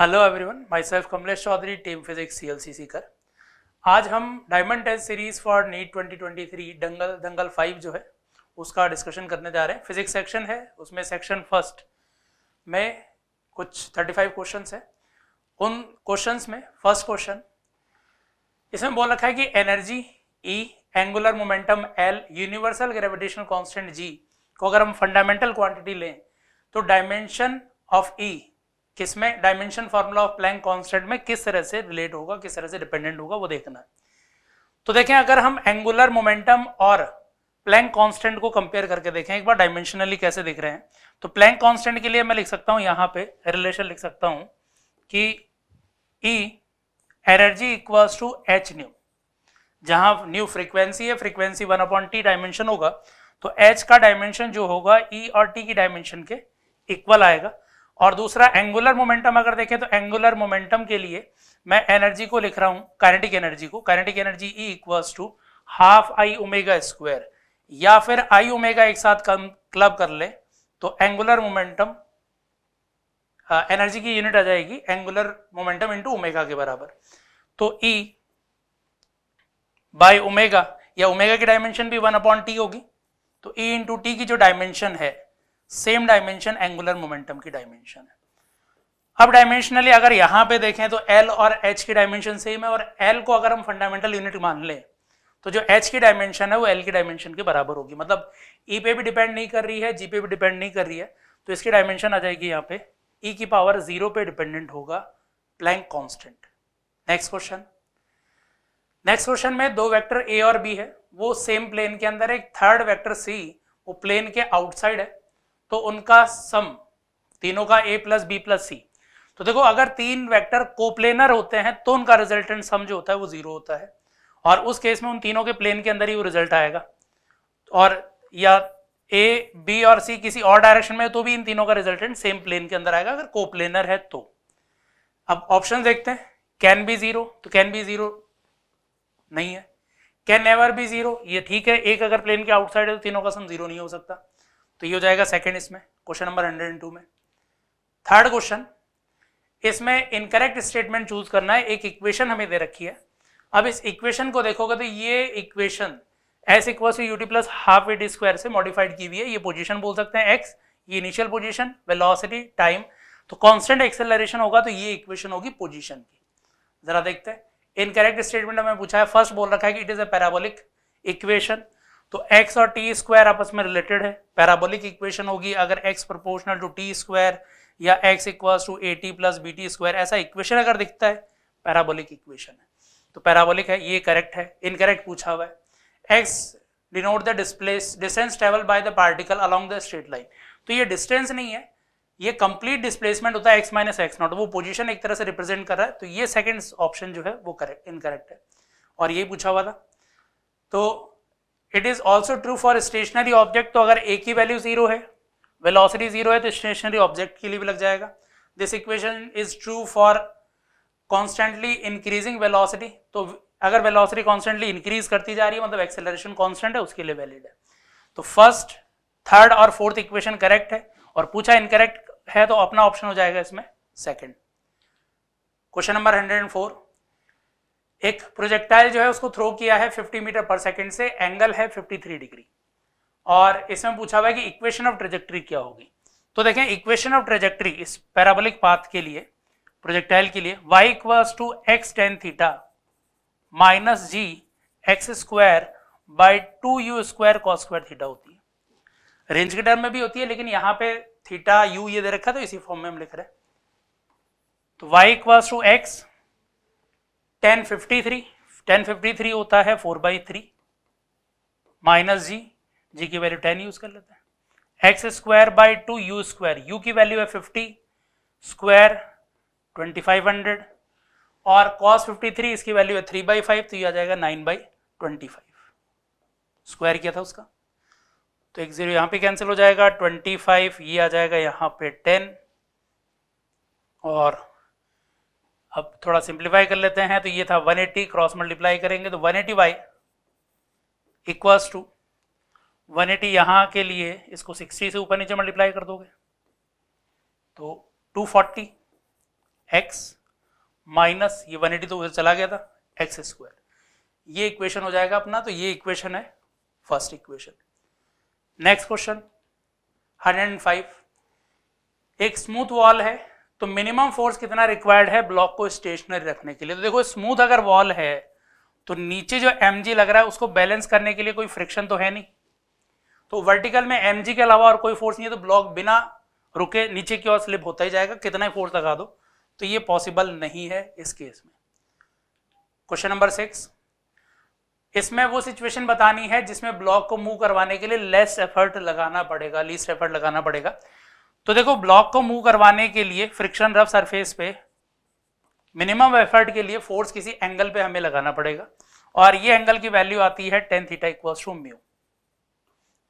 Hello everyone myself Kamlesh Choudhary team physics C L C Sikar आज हम diamond test series for NEET 2023 Dangal Dangal five जो है उसका discussion करने जा रहे हैं फिजिक्स सेक्शन है उसमें सेक्शन फर्स्ट में कुछ 35 क्वेश्चंस हैं उन क्वेश्चंस में फर्स्ट क्वेश्चन इसमें बोल रखा है कि energy E angular momentum L universal gravitation constant G को अगर हम फंडामेंटल क्वांटिटी लें तो डायमेंशन ऑफ ई किसमें dimension formula of Planck constant में किस तरह से रिलेट होगा किस तरह से डिपेंडेंट होगा वो देखना है तो देखें अगर हम एंगुलर मोमेंटम और प्लैंक कॉन्स्टेंट को कंपेयर करके देखें एक बार डायमेंशनली कैसे दिख रहे हैं तो प्लैंक कॉन्स्टेंट के लिए मैं लिख सकता हूं यहां पे रिलेशन लिख सकता हूं कि E energy equals to H nu जहां न्यू फ्रीक्वेंसी है frequency one upon T dimension होगा तो एच का डायमेंशन जो होगा ई e और टी की डायमेंशन के इक्वल आएगा और दूसरा एंगुलर मोमेंटम अगर देखें तो एंगुलर मोमेंटम के लिए मैं एनर्जी को लिख रहा हूं काइनेटिक एनर्जी को kinetic energy E equals to half I omega square या फिर आई ओमेगा एक साथ कम क्लब कर ले तो एंगुलर मोमेंटम एनर्जी की यूनिट आ जाएगी एंगुलर मोमेंटम इंटू ओमेगा के बराबर तो ई बाय ओमेगा या ओमेगा की डायमेंशन भी वन अपॉन टी होगी तो ई इंटू टी की जो डायमेंशन है सेम डायमेंशन एंगुलर मोमेंटम की डायमेंशन है अब डायमेंशनली अगर यहां पे देखें तो एल और एच की डायमेंशन सेम है और एल को अगर हम फंडामेंटल यूनिट मान लें तो जो एच की डायमेंशन है वो एल की डायमेंशन के बराबर होगी मतलब ई e पे भी डिपेंड नहीं कर रही है जी पे भी डिपेंड नहीं कर रही है तो इसकी डायमेंशन आ जाएगी यहाँ पे ई e की पावर जीरो पे डिपेंडेंट होगा Planck constant next question next question में दो वैक्टर ए और बी है वो सेम प्लेन के अंदर एक थर्ड वैक्टर सी वो प्लेन के आउटसाइड है तो उनका सम तीनों का A plus B plus C तो देखो अगर तीन वेक्टर कोप्लेनर होते हैं तो उनका रिजल्टेंट सम जो होता है वो जीरो होता है और उस केस में उन तीनों के प्लेन के अंदर ही वो रिजल्ट आएगा और या ए बी और सी किसी और डायरेक्शन में तो भी इन तीनों का रिजल्टेंट सेम प्लेन के अंदर आएगा अगर कोप्लेनर है तो अब ऑप्शन देखते हैं कैन बी जीरो तो कैन बी जीरो नहीं है कैन नेवर बी जीरो ये ठीक है एक अगर प्लेन के आउटसाइड है तो तीनों का सम जीरो नहीं हो सकता तो ये हो जाएगा सेकंड इसमें question number hundred and two में थर्ड क्वेश्चन इसमें इनकरेक्ट स्टेटमेंट चूज करना है एक इक्वेशन हमें दे रखी है अब इस इक्वेशन को देखोगे तो ये equation S equal to UT plus half A D square से मॉडिफाइड की हुई है ये पोजिशन बोल सकते हैं एक्स ये इनिशियल पोजिशन वेलोसिटी टाइम तो कॉन्स्टेंट एक्सेलरेशन होगा तो ये इक्वेशन होगी पोजिशन की जरा देखते हैं इनकरेक्ट स्टेटमेंट हमें पूछा है फर्स्ट बोल रखा है कि it is a parabolic equation तो x और t स्क्वायर आपस में रिलेटेड है पैराबोलिक इक्वेशन होगी अगर x proportional to t square या x equals to A T plus B T square ऐसा इक्वेशन अगर दिखता है पैराबोलिक इक्वेशन है तो पैराबोलिक है ये करेक्ट है इनकरेक्ट पूछा हुआ है x denote the displace distance travel by the particle along the straight line तो ये डिस्टेंस नहीं है ये कंप्लीट डिस्प्लेसमेंट होता है एक्स माइनस एक्स नॉट वो पोजिशन एक तरह से रिप्रेजेंट कर रहा है तो ये सेकेंड ऑप्शन जो है वो करेक्ट इनकरेक्ट है और ये पूछा हुआ था तो it is also true for stationary object तो अगर ए की वैल्यू जीरो है वेलोसिटी जीरो है तो स्टेशनरी ऑब्जेक्ट के लिए भी लग जाएगा this equation is true for constantly increasing velocity तो अगर वेलोसिटी कॉन्स्टेंटली इंक्रीज करती जा रही है मतलब एक्सेलरेशन कॉन्स्टेंट है उसके लिए वैलिड है तो फर्स्ट थर्ड और फोर्थ इक्वेशन करेक्ट है और पूछा इनकरेक्ट है तो अपना ऑप्शन हो जाएगा इसमें second question number hundred and four एक प्रोजेक्टाइल जो है उसको थ्रो किया है 50 मीटर पर सेकंड से एंगल है 53 डिग्री और इसमें पूछा हुआ है कि इक्वेशन ऑफ ट्रेजेक्ट्री क्या होगी तो देखें इक्वेशन ऑफ ट्रेजेक्ट्री इस पैराबोलिक पाथ के लिए प्रोजेक्टाइल के लिए y equals to X tan theta minus G X square by two U square cos square theta होती है रेंज के टर्म में भी होती है लेकिन यहाँ पे थीटा u ये दे रखा तो इसी फॉर्म में हम लिख रहे हैं तो y equals to X tan fifty three tan fifty three होता है four by three minus G G की वैल्यू टेन यूज कर लेते हैं X square by two U square U की वैल्यू है fifty square twenty five hundred और cos fifty three इसकी वैल्यू है थ्री बाई फाइव तो ये आ जाएगा nine by twenty five square किया था उसका तो एक जीरो यहाँ पे कैंसिल हो जाएगा ट्वेंटी फाइव ये आ जाएगा यहाँ पे टेन और अब थोड़ा सिंप्लीफाई कर लेते हैं तो ये था 180 एट्टी क्रॉस मल्टीप्लाई करेंगे तो 180 eighty Y equals to one eighty यहाँ के लिए इसको 60 से ऊपर नीचे मल्टीप्लाई कर दोगे तो 240 फोर्टी एक्स माइनस ये 180 तो उधर चला गया था एक्स स्क्वायर ये इक्वेशन हो जाएगा अपना तो ये इक्वेशन है first equation next question five एक स्मूथ वॉल है तो मिनिमम फोर्स कितना रिक्वायर्ड है ब्लॉक को स्टेशनरी रखने के लिए तो देखो स्मूथ अगर वॉल है तो नीचे जो एम लग रहा है उसको बैलेंस करने के लिए कोई फ्रिक्शन तो है नहीं तो वर्टिकल में एम के अलावा और कोई फोर्स नहीं है तो ब्लॉक बिना रुके नीचे की ओर स्लिप होता ही जाएगा कितना ही फोर्स लगा दो तो ये पॉसिबल नहीं है इस केस में क्वेश्चन नंबर सिक्स इसमें वो सिचुएशन बतानी है जिसमें ब्लॉक को मूव करवाने के लिए लेस एफर्ट लगाना पड़ेगा लीस्ट एफर्ट लगाना पड़ेगा तो देखो ब्लॉक को मूव करवाने के लिए फ्रिक्शन रफ सरफेस पे मिनिमम एफर्ट के लिए फोर्स किसी एंगल पे हमें लगाना पड़ेगा और ये एंगल की वैल्यू आती है tan theta equal to mu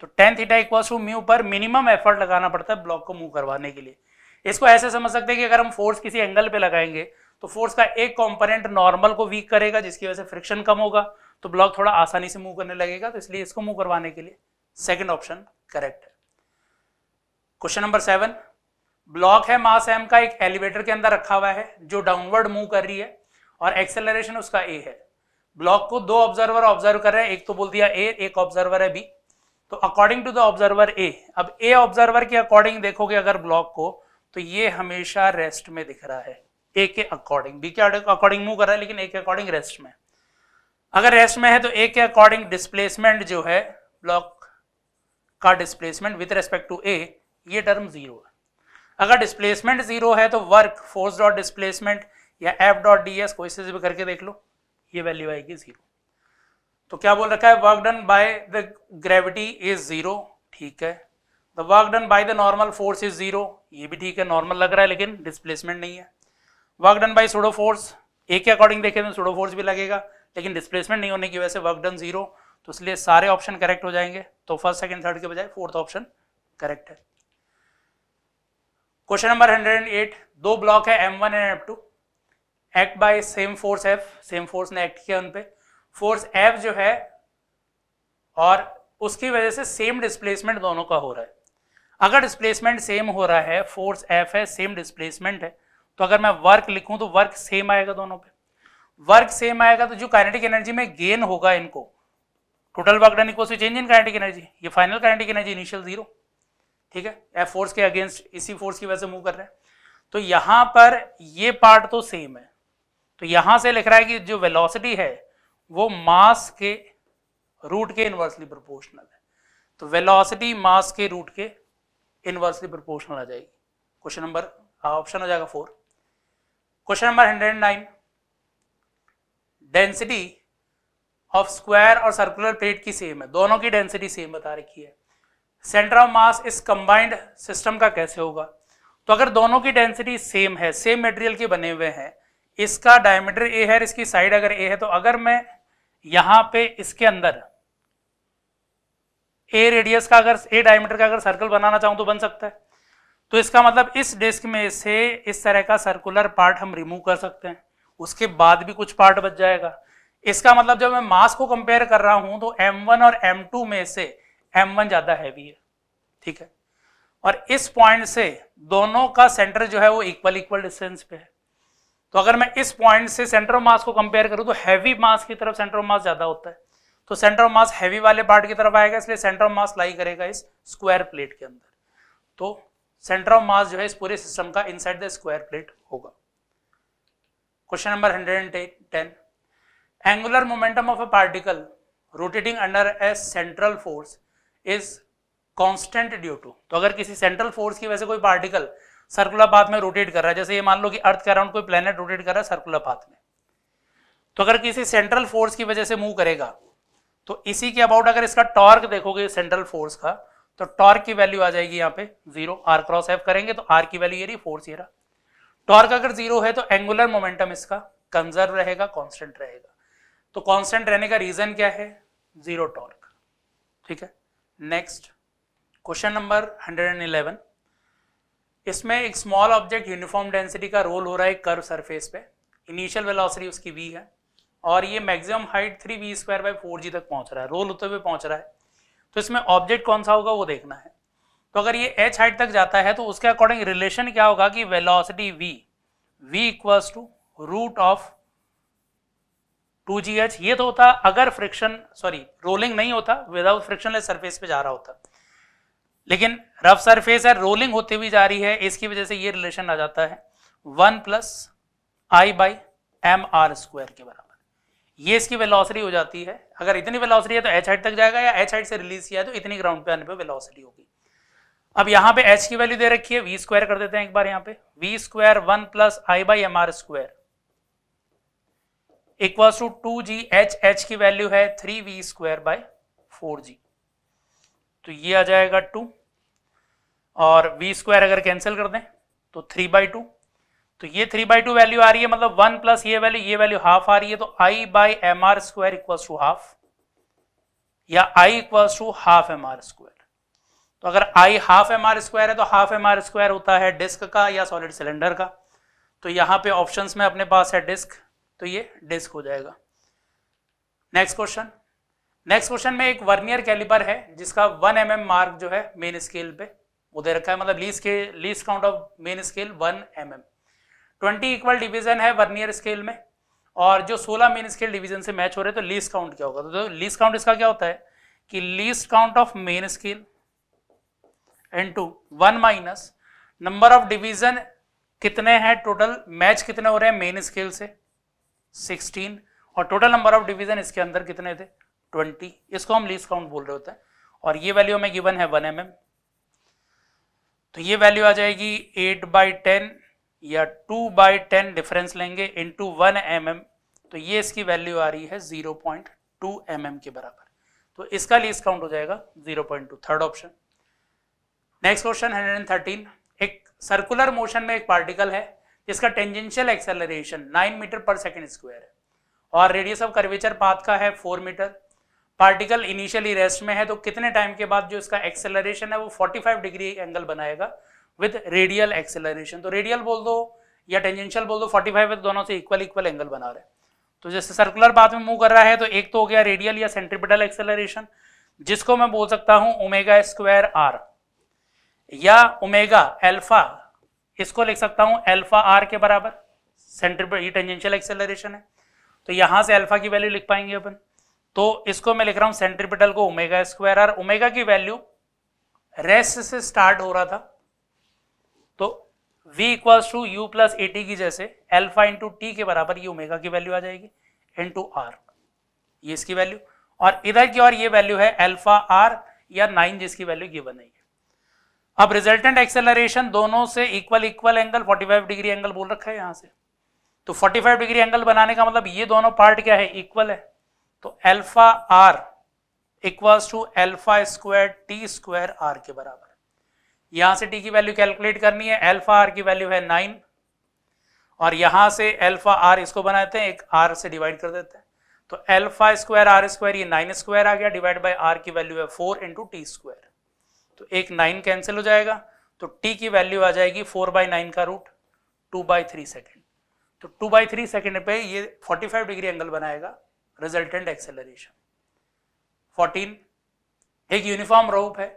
तो tan theta equal to mu पर मिनिमम एफर्ट लगाना पड़ता है ब्लॉक को मूव करवाने के लिए इसको ऐसे समझ सकते हैं कि अगर हम फोर्स किसी एंगल पे लगाएंगे तो फोर्स का एक कंपोनेंट नॉर्मल को वीक करेगा जिसकी वजह से फ्रिक्शन कम होगा तो ब्लॉक थोड़ा आसानी से मूव करने लगेगा तो इसलिए इसको मूव करवाने के लिए सेकंड ऑप्शन करेक्ट है क्वेश्चन नंबर सेवन ब्लॉक है मास एम का एक एलिवेटर के अंदर रखा हुआ है जो डाउनवर्ड मूव कर रही है और एक्सेलरेशन उसका ए है ब्लॉक को दो ऑब्जर्वर ऑब्जर्व कर रहे हैं एक तो बोल दिया ए एक ऑब्जर्वर है बी तो according to the observer A अब ए ऑब्जर्वर के अकॉर्डिंग देखोगे अगर ब्लॉक को तो ये हमेशा रेस्ट में दिख रहा है ए के अकॉर्डिंग बी के अकॉर्डिंग मूव कर रहा है लेकिन ए के अकॉर्डिंग रेस्ट में अगर रेस्ट में है तो ए के अकॉर्डिंग डिस्प्लेसमेंट जो है ब्लॉक का displacement with respect to A ये टर्म जीरो है अगर डिस्प्लेसमेंट जीरो है तो वर्क फोर्स डॉट डिस्प्लेसमेंट या एफ डॉट डी एस कोई से भी करके देख लो ये वैल्यू आएगी जीरो तो क्या बोल रखा है work done by the gravity is zero ठीक है the work done by the normal force is zero ये भी ठीक है नॉर्मल लग रहा है लेकिन डिस्प्लेसमेंट नहीं है work done by pseudo force A के अकॉर्डिंग देखें तो सुडो फोर्स भी लगेगा लेकिन डिस्प्लेसमेंट नहीं होने की वजह से वर्क डन जीरो तो इसलिए सारे ऑप्शन करेक्ट हो जाएंगे तो फर्स्ट सेकंड थर्ड के बजाय फोर्थ ऑप्शन करेक्ट है क्वेश्चन नंबर 108 दो ब्लॉक है M one and M two act by same force F same force ने एक्ट किया उन पे फोर्स एफ जो है और उसकी वजह से सेम डिस्प्लेसमेंट दोनों का हो रहा है अगर डिस्प्लेसमेंट सेम हो रहा है फोर्स एफ है सेम डिस्प्लेसमेंट है तो अगर मैं वर्क लिखूं तो वर्क सेम आएगा दोनों पे वर्क सेम आएगा तो जो काइनेटिक एनर्जी में गेन होगा इनको total work done equals to change in kinetic energy ये final kinetic energy initial zero ठीक है एफ फोर्स के अगेंस्ट इसी फोर्स की वजह से मूव कर रहा है तो यहां पर ये पार्ट तो सेम है तो यहां से लिख रहा है कि जो वेलोसिटी है वो मास के रूट के इनवर्सली प्रोपोर्शनल है तो वेलोसिटी मास के रूट के इनवर्सली प्रोपोर्शनल आ जाएगी क्वेश्चन नंबर ऑप्शन हो जाएगा four question number hundred nine density of square और सर्कुलर प्लेट की सेम है दोनों की डेंसिटी सेम बता रखी है सेंटर ऑफ मास इस कंबाइंड सिस्टम का कैसे होगा तो अगर दोनों की डेंसिटी सेम है सेम मटेरियल के बने हुए हैं इसका डायमीटर ए है इसकी साइड अगर ए है तो अगर मैं यहां पे इसके अंदर ए रेडियस का अगर ए डायमीटर का अगर सर्कल बनाना चाहूं तो बन सकता है तो इसका मतलब इस डिस्क में से इस तरह का सर्कुलर पार्ट हम रिमूव कर सकते हैं उसके बाद भी कुछ पार्ट बच जाएगा इसका मतलब जब मैं मास को कंपेयर कर रहा हूं तो एम और एम में से एम वन ज़्यादा हैवी है ठीक है और इस पॉइंट से दोनों का सेंटर जो है वो इक्वल इक्वल डिस्टेंस पे है तो अगर मैं इस पॉइंट से सेंटर ऑफ मास को कंपेयर करूं तो हैवी मास की तरफ सेंटर ऑफ मास ज़्यादा होता है तो सेंटर ऑफ मास हैवी वाले पार्ट की तरफ आएगा इसलिए सेंटर ऑफ मास लाई करेगा इस स्क्वायर प्लेट के अंदर तो सेंटर ऑफ मास जो है इस पूरे सिस्टम का इनसाइड द स्क्वायर प्लेट होगा question number hundred and ten angular momentum of a particle rotating under a central force is constant due to तो अगर किसी सेंट्रल फोर्स की वजह से कोई पार्टिकल सर्कुलर पाथ में रोटेट कर रहा है जैसे ये मान लो कि अर्थ के अराउंड कोई प्लेनेट रोटेट कर रहा है सर्कुलर पाथ में तो अगर किसी सेंट्रल फोर्स की वजह से मूव करेगा तो इसी के अबाउट अगर इसका टॉर्क देखोगे सेंट्रल फोर्स का तो टॉर्क की वैल्यू आ जाएगी यहाँ पे जीरो आर क्रॉस एफ करेंगे तो आर की वैल्यू ये रही फोर्स ये रहा टॉर्क अगर जीरो है तो एंगुलर मोमेंटम इसका कंजर्व रहेगा कॉन्स्टेंट रहेगा तो कॉन्स्टेंट रहने का रीजन क्या है जीरो टॉर्क ठीक है नेक्स्ट क्वेश्चन नंबर 111 इसमें एक स्मॉल ऑब्जेक्ट यूनिफॉर्म डेंसिटी का रोल हो रहा है कर्व सरफेस पे इनिशियल वेलोसिटी उसकी वी है और ये maximum height three V square by four G तक पहुंच रहा है रोल होते हुए पहुंच रहा है तो इसमें ऑब्जेक्ट कौन सा होगा वो देखना है तो अगर ये एच हाइट तक जाता है तो उसके अकॉर्डिंग रिलेशन क्या होगा कि velocity V V equals to root of two G H ये तो होता अगर फ्रिक्शन सॉरी रोलिंग नहीं होता विदाउट फ्रिक्शनलेस सरफेस पे जा रहा होता लेकिन रफ सरफेस है रोलिंग होती हुई जा रही है इसकी वजह से ये रिलेशन आ जाता है one plus I by M R square के बराबर ये इसकी वेलोसिटी हो जाती है अगर इतनी वेलोसिटी है तो एच हाइट तक जाएगा या एच हाइट से रिलीज किया तो इतनी ग्राउंड पे आने पर वेलोसिटी होगी अब यहां पे h की वैल्यू दे रखी है v स्क्वायर कर देते हैं एक बार यहां पे v square one plus I by M R square equal to two G H H की वैल्यू है three V square by four G तो ये आ जाएगा टू और वी स्क्वायर अगर कैंसिल कर दें तो थ्री बाई टू तो ये थ्री बाई टू वैल्यू आ रही है मतलब वन प्लस ये वैल्यू ये वैल्यू हाफ आ रही है तो I by M R square equals to half या I equals to half M R square तो अगर I half M R square है तो हाफ एम आर स्क्वायर होता है डिस्क का या सॉलिड सिलेंडर का तो यहां पे ऑप्शंस में अपने पास है डिस्क तो ये डिस्क हो जाएगा नेक्स्ट क्वेश्चन नेक्स्ट क्वेश्चन में एक वर्नियर कैलिपर है जिसका वन एम mm मार्क जो है मेन स्केल पे उधर रखा है मतलब लीस्ट के least count of main scale one M M twenty equal division है वर्नियर स्केल में और जो सोलह मेन स्केल डिवीजन से मैच हो रहे तो लीस्ट काउंट क्या होगा तो लीस्ट काउंट इसका क्या होता है कि least count of main scale into one minus number of division कितने हैं टोटल मैच कितने हो रहे हैं मेन स्केल से सिक्सटीन और टोटल नंबर ऑफ डिवीजन इसके अंदर कितने थे ट्वेंटी इसको हम लीज काउंट बोल रहे होते हैं और ये वैल्यू हमें गिवन है वन एम mm। तो ये वैल्यू आ जाएगी एट बाई टेन या टू बाई टेन डिफरेंस लेंगे इन टू वन एम तो ये इसकी वैल्यू आ रही है जीरो पॉइंट टू एम के बराबर तो इसका लीज काउंट हो जाएगा zero point two third option next question hundred and thirteen एक सर्कुलर मोशन में एक पार्टिकल है इसका टेंजेंशियल एक्सेलरेशन नाइन मीटर पर सेकेंड स्क्वायर है और रेडियस ऑफ कर्वेचर पाथ का है four metre particle initially rest में है तो कितने टाइम के बाद जो इसका एक्सेलरेशन है वो 45 डिग्री एंगल बनाएगा विद रेडियल एक्सेलरेशन तो रेडियल बोल दो या टेंजेंशियल बोल दो फोर्टी फाइव तो दोनों से इक्वल इक्वल एंगल बना रहे तो जैसे सर्कुलर पाथ में मूव कर रहा है तो एक तो हो गया रेडियल या सेंट्रिपिटल एक्सेलरेशन जिसको मैं बोल सकता हूं ओमेगा स्क्वायर आर या ओमेगा अल्फा इसको लिख सकता हूं एल्फा आर के बराबर सेंटर पर ही टेंजेंशियल एक्सेलरेशन है तो यहां से अल्फा की वैल्यू लिख पाएंगे अपन तो इसको मैं लिख रहा हूं सेंट्रीपिटल को ओमेगा स्क्वायर आर ओमेगा की वैल्यू रेस्ट से स्टार्ट हो रहा था तो v equals to U plus A की जैसे अल्फा इंटू टी के बराबर ये ओमेगा की वैल्यू आ जाएगी इंटू आर ये इसकी वैल्यू और इधर की और ये वैल्यू है अल्फा आर या नाइन जिसकी वैल्यू ये बनेगी अब रिजल्टेंट एक्सेलरेशन दोनों से equal equal angle 45 degree angle बोल रखा है यहां से तो 45 डिग्री एंगल बनाने का मतलब ये दोनों पार्ट क्या है इक्वल है तो alpha R equals to alpha square T square R के बराबर यहां से टी की वैल्यू कैलकुलेट करनी है एल्फा आर की वैल्यू है नाइन और यहां से एल्फा आर इसको बनाते हैं एक आर से डिवाइड कर देते हैं तो एल्फा स्क्वायर आर स्क्वायर ये नाइन स्क्वायर आ गया डिवाइड बाई आर की वैल्यू है फोर इंटू टी स्क्वायर तो एक नाइन कैंसिल हो जाएगा तो टी की वैल्यू आ जाएगी फोर बाई नाइन का root two by three second तो टू बाई थ्री सेकेंड पे ये फोर्टी फाइव डिग्री एंगल बनाएगा रिजल्टेंट एक्सेलरेशन फोर्टीन एक यूनिफॉर्म रूप है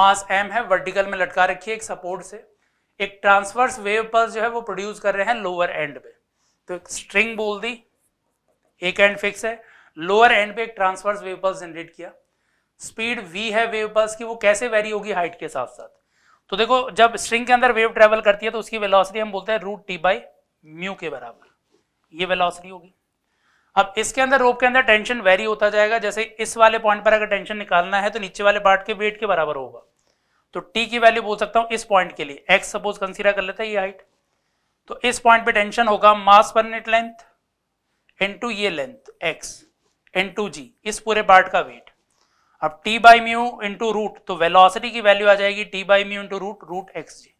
मास एम है वर्टिकल में लटका रखी है एक सपोर्ट से एक ट्रांसवर्स वेव पर जो है वो प्रोड्यूस कर रहे हैं लोअर एंड पे तो एक स्ट्रिंग बोल दी एक एंड फिक्स है लोअर एंड पे एक ट्रांसवर्स वेव पर जनरेट किया स्पीड वी है वेव पल्स की वो कैसे वेरी होगी हाइट के साथ साथ तो देखो जब स्ट्रिंग के अंदर वेव ट्रेवल करती है तो उसकी वेलोसिटी हम बोलते हैं रूट टी बाई म्यू के बराबर ये वेलोसिटी होगी अब इसके अंदर रोप के अंदर टेंशन वेरी होता जाएगा जैसे इस वाले पॉइंट पर अगर टेंशन निकालना है तो नीचे वाले पार्ट के वेट के बराबर होगा तो टी की वैल्यू बोल सकता हूँ इस पॉइंट के लिए एक्स सपोज कंसिडर कर लेते हैं ये हाइट तो इस पॉइंट पे टेंशन होगा मास पर मिनट लेंथ इन ये लेंथ एक्स इन जी इस पूरे पार्ट का वेट अब T by mu into root तो वेलोसिटी की वैल्यू आ जाएगी T by mu into root root X G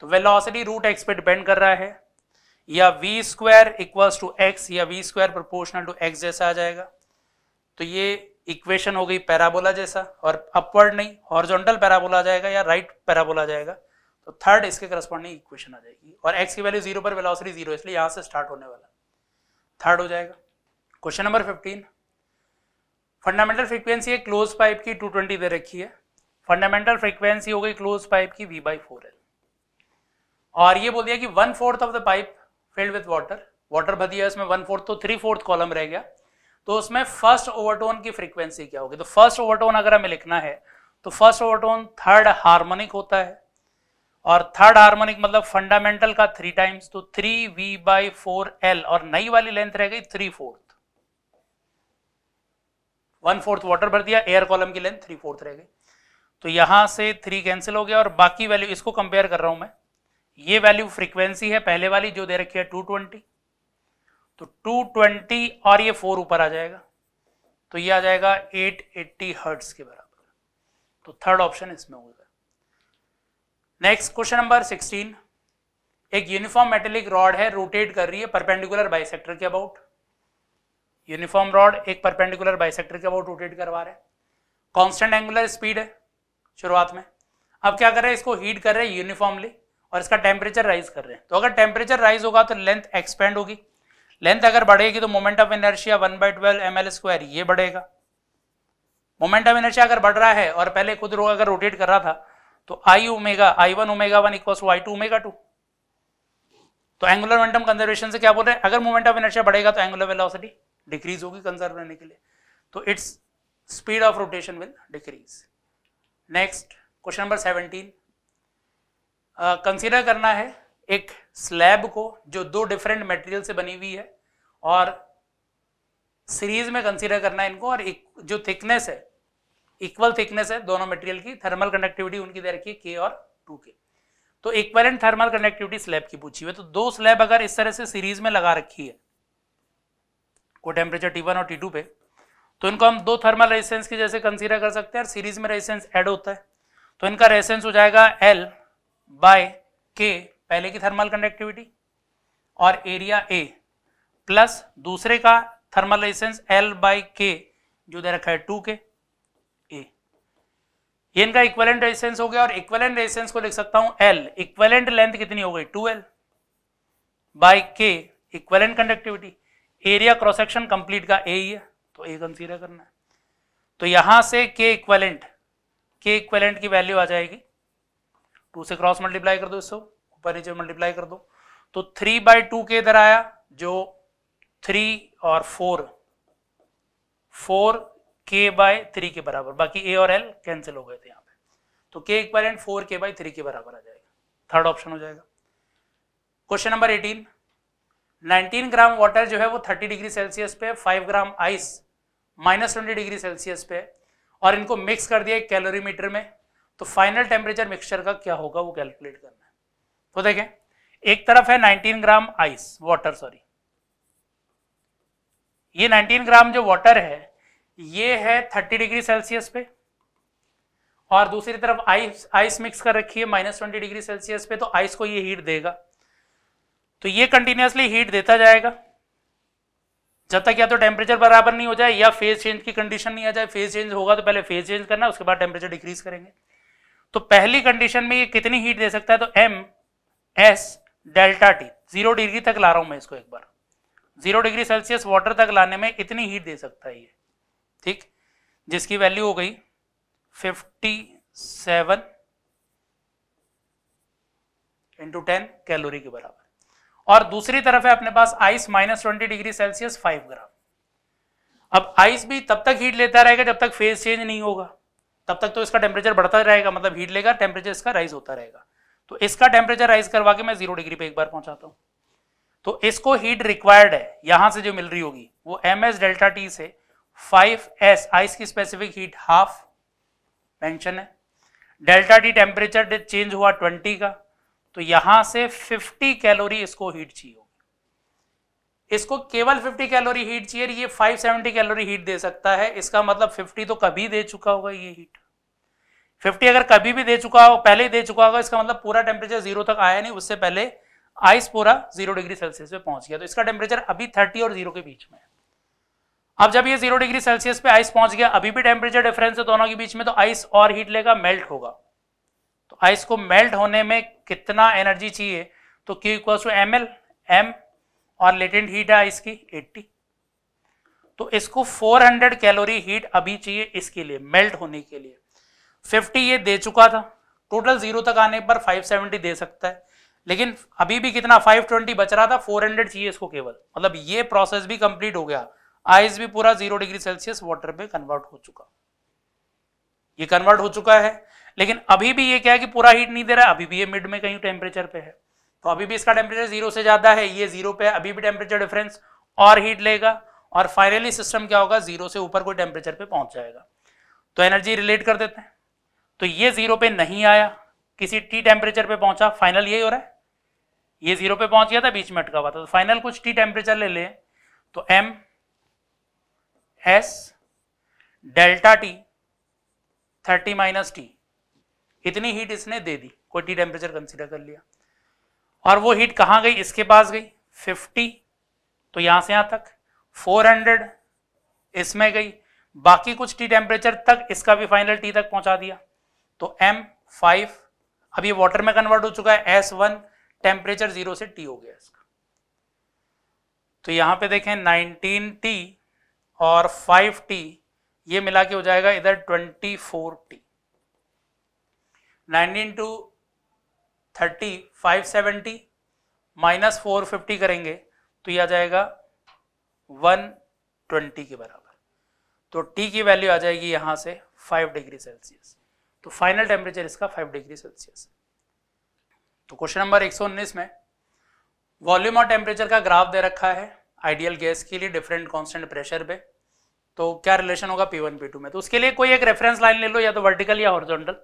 तो वेलोसिटी रूट एक्स पे डिपेंड कर रहा है या V square equals to X या V square proportional to X जैसा आ जाएगा तो ये इक्वेशन हो गई पैराबोला जैसा और अपवर्ड नहीं हॉर्जोंटल पैराबोला आ जाएगा या राइट पैराबोला आ जाएगा तो थर्ड इसके करस्पॉन्डिंग इक्वेशन आ जाएगी और एक्स की वैल्यू जीरो पर वेलोसिटी जीरो इसलिए यहाँ से स्टार्ट होने वाला थर्ड हो जाएगा question number fifteen fundamental frequency है क्लोज पाइप की 220 दे रखी है फंडामेंटल फ्रीक्वेंसी हो गई क्लोज पाइप की वी बाई फोर एल और ये बोल दिया कि one fourth of the pipe filled with water water भर दिया इसमें वन फोर्थ तो थ्री फोर्थ कॉलम रह गया तो उसमें फर्स्ट ओवरटोन की फ्रीक्वेंसी क्या होगी तो फर्स्ट ओवरटोन अगर हमें लिखना है तो फर्स्ट ओवरटोन थर्ड हार्मोनिक होता है और थर्ड हार्मोनिक मतलब फंडामेंटल का थ्री टाइम्स तो three V by four L और नई वाली लेंथ रह गई three fourth one fourth water भर दिया एयर कॉलम की लेंथ थ्री फोर्थ रह गई तो यहां से थ्री कैंसिल हो गया और बाकी वैल्यू इसको कंपेयर कर रहा हूं मैं ये वैल्यू फ्रीक्वेंसी है पहले वाली जो दे रखी है टू ट्वेंटी तो टू ट्वेंटी और ये फोर ऊपर आ जाएगा तो ये आ जाएगा एट एट्टी हर्ट्स के बराबर तो थर्ड ऑप्शन इसमें होगा नेक्स्ट क्वेश्चन नंबर सिक्सटीन एक यूनिफॉर्म मेटेलिक रॉड है रोटेट कर रही है परपेंडिकुलर बाइसेक्टर के अबाउट यूनिफॉर्म रॉड एक परपेंडिकुलर बाइसेक्टर के अबाउट रोटेट करवा रहे हैं कॉन्स्टेंट एंगुलर स्पीड है शुरुआत में अब क्या कर रहे हैं इसको हीट कर रहे हैं यूनिफॉर्मली और इसका टेम्परेचर राइज कर रहे हैं तो अगर टेम्परेचर राइज होगा तो लेंथ एक्सपेंड होगी लेंथ अगर बढ़ेगी तो moment of inertia one by twelve M L square ये बढ़ेगा मोमेंट ऑफ एनर्शिया अगर बढ़ रहा है और पहले खुद रोग अगर रोटेट कर रहा था तो I omega I one omega one equal to I two omega two तो एंगुलर मोमेंटम कंजर्वेशन से क्या बोल रहे हैं अगर मोमेंट ऑफ एनर्शिया बढ़ेगा तो एंगुलर वेलोसिटी डिक्रीज होगी कंजर्व रहने के लिए तो its speed of rotation will decrease next question number seventeen consider करना है एक स्लैब को जो दो डिफरेंट मटेरियल से बनी हुई है और सीरीज में कंसीडर करना है इनको और एक, जो थिकनेस है इक्वल थिकनेस है दोनों मटेरियल की थर्मल कंडक्टिविटी उनकी दे रखी है के और टू के तो इक्वलेंट थर्मल कंडक्टिविटी स्लैब की पूछी हुई है तो दो स्लैब अगर इस तरह से सीरीज में लगा रखी है को टेम्परेचर टी और टी पे तो इनको हम दो थर्मल रेजिस्टेंस की जैसे कंसीडर कर सकते हैं और सीरीज में रेजिस्टेंस ऐड होता है तो इनका रेजिस्टेंस हो जाएगा एल बाय के पहले की थर्मल कंडक्टिविटी और एरिया ए प्लस दूसरे का थर्मल रेजिस्टेंस एल बाय के जो दे रखा है टू के ए ये इनका इक्वेलेंट रेजिस्टेंस हो गया और इक्वेलेंट रेजिस्टेंस को लिख सकता हूं एल इक्वेलेंट लेंथ कितनी हो गई two L by K equivalent conductivity area cross section complete का ए ही है तो ए कंसीडर करना है तो यहां से के इक्वेलेंट के इक्वेलेंट की वैल्यू आ जाएगी टू से क्रॉस मल्टीप्लाई कर दो इसको ऊपर नीचे मल्टीप्लाई कर दो तो थ्री बाई टू के इधर आया जो थ्री और four four K by three के बराबर बाकी ए और एल कैंसिल हो गए थे यहां पे तो K equivalent four K by three के बराबर आ जाएगा थर्ड ऑप्शन हो जाएगा question number eighteen nineteen gram water जो है वो थर्टी डिग्री सेल्सियस पे five gram ice minus twenty degree Celsius पे और इनको मिक्स कर दिया कैलोरीमीटर में तो फाइनल टेम्परेचर मिक्सचर का क्या होगा वो कैलकुलेट करना है तो देखें एक तरफ है 19 ग्राम आइस वाटर सॉरी ये 19 ग्राम जो वाटर है ये है 30 डिग्री सेल्सियस पे और दूसरी तरफ आइस आइस मिक्स कर रखी है माइनस ट्वेंटी डिग्री सेल्सियस पे तो आइस को ये हीट देगा तो ये कंटिन्यूसली हीट देता जाएगा जब तक या तो टेम्परेचर बराबर नहीं हो जाए या फेज चेंज की कंडीशन नहीं आ जाए फेज चेंज होगा तो पहले फेज चेंज करना उसके बाद टेम्परेचर डिक्रीज करेंगे तो पहली कंडीशन में ये कितनी हीट दे सकता है तो M S delta T zero degree तक ला रहा हूं मैं इसको एक बार जीरो डिग्री सेल्सियस वाटर तक लाने में इतनी हीट दे सकता है ये ठीक जिसकी वैल्यू हो गई fifty seven into ten calorie के बराबर और दूसरी तरफ है अपने पास ice minus twenty degree Celsius five gram अब आइस भी तब तक हीट लेता रहेगा जब तक फेज चेंज नहीं होगा तब तक तो इसका टेम्परेचर बढ़ता रहेगा मतलब हीट लेगा टेम्परेचर इसका राइज होता रहेगा तो इसका टेम्परेचर राइज करवा के मैं जीरो डिग्री पे एक बार पहुंचाता हूँ तो इसको हीट रिक्वायर्ड है यहां से जो मिल रही होगी वो एम एस डेल्टा टी से फाइव एस आइस की स्पेसिफिक हीट हाफ मेंशन है डेल्टा टी टेम्परेचर चेंज हुआ ट्वेंटी का तो यहां से 50 कैलोरी इसको हीट चाहिए होगी इसको केवल 50 कैलोरी हीट चाहिए ये 570 कैलोरी हीट दे सकता है इसका मतलब 50 तो कभी दे चुका होगा ये हीट 50 अगर कभी भी दे चुका हो पहले ही दे चुका होगा इसका मतलब पूरा टेम्परेचर जीरो तक आया नहीं उससे पहले आइस पूरा जीरो डिग्री सेल्सियस पे पहुंच गया तो इसका टेम्परेचर अभी थर्टी और जीरो के बीच में अब जब ये जीरो डिग्री सेल्सियस पे आइस पहुंच गया अभी भी टेम्परेचर डिफरेंस है दोनों के बीच में तो आइस और हीट लेगा मेल्ट होगा आइस को मेल्ट होने में कितना एनर्जी चाहिए तो Q equal to M L M और लेटेंट हीट है आइस की तो इसको 400 कैलोरी हीट अभी चाहिए इसके लिए मेल्ट होने के लिए 50 ये दे चुका था टोटल जीरो तक आने पर 570 दे सकता है लेकिन अभी भी कितना 520 बच रहा था 400 चाहिए इसको केवल मतलब ये प्रोसेस भी कंप्लीट हो गया आइस भी पूरा जीरो डिग्री सेल्सियस वाटर में कन्वर्ट हो चुका ये कन्वर्ट हो चुका है लेकिन अभी भी ये क्या है कि पूरा हीट नहीं दे रहा अभी भी ये मिड में कहीं टेम्परेचर पे है तो अभी भी इसका टेम्परेचर जीरो से ज़्यादा है ये जीरो पे अभी भी टेम्परेचर डिफरेंस और हीट लेगा और फाइनली सिस्टम क्या होगा जीरो से ऊपर कोई टेम्परेचर पे पहुंच जाएगा तो एनर्जी रिलेट कर देते हैं तो ये जीरो पे नहीं आया किसी टी टेम्परेचर पे पहुंचा फाइनल यही हो रहा है ये जीरो पे पहुंच गया था बीच में अटका हुआ था तो फाइनल कुछ टी टेम्परेचर ले ले तो M S delta T thirty minus T इतनी हीट इसने दे दी कोई टी टेम्परेचर कंसिडर कर लिया और वो हीट कहाँ गई इसके पास गई 50 तो यहाँ से यहाँ तक 400 इसमें गई बाकी कुछ टी टेम्परेचर तक इसका भी फाइनल टी तक पहुंचा दिया तो एम फाइव अब ये वाटर में कन्वर्ट हो चुका है एस वन टेम्परेचर जीरो से टी हो गया इसका तो यहाँ पे देखें नाइनटीन टी और फाइव टी ये मिला के हो जाएगा इधर twenty four T nineteen two thirty five seventy minus four fifty करेंगे तो यह आ जाएगा वन ट्वेंटी के बराबर तो टी की वैल्यू आ जाएगी यहाँ से फाइव डिग्री सेल्सियस तो फाइनल टेम्परेचर इसका फाइव डिग्री सेल्सियस तो क्वेश्चन नंबर एक सौ उन्नीस में वॉल्यूम और टेम्परेचर का ग्राफ दे रखा है आइडियल गैस के लिए डिफरेंट कॉन्स्टेंट प्रेशर पे तो क्या रिलेशन होगा P1 P2 में तो उसके लिए कोई एक रेफरेंस लाइन ले लो या तो वर्टिकल या हॉरिजॉन्टल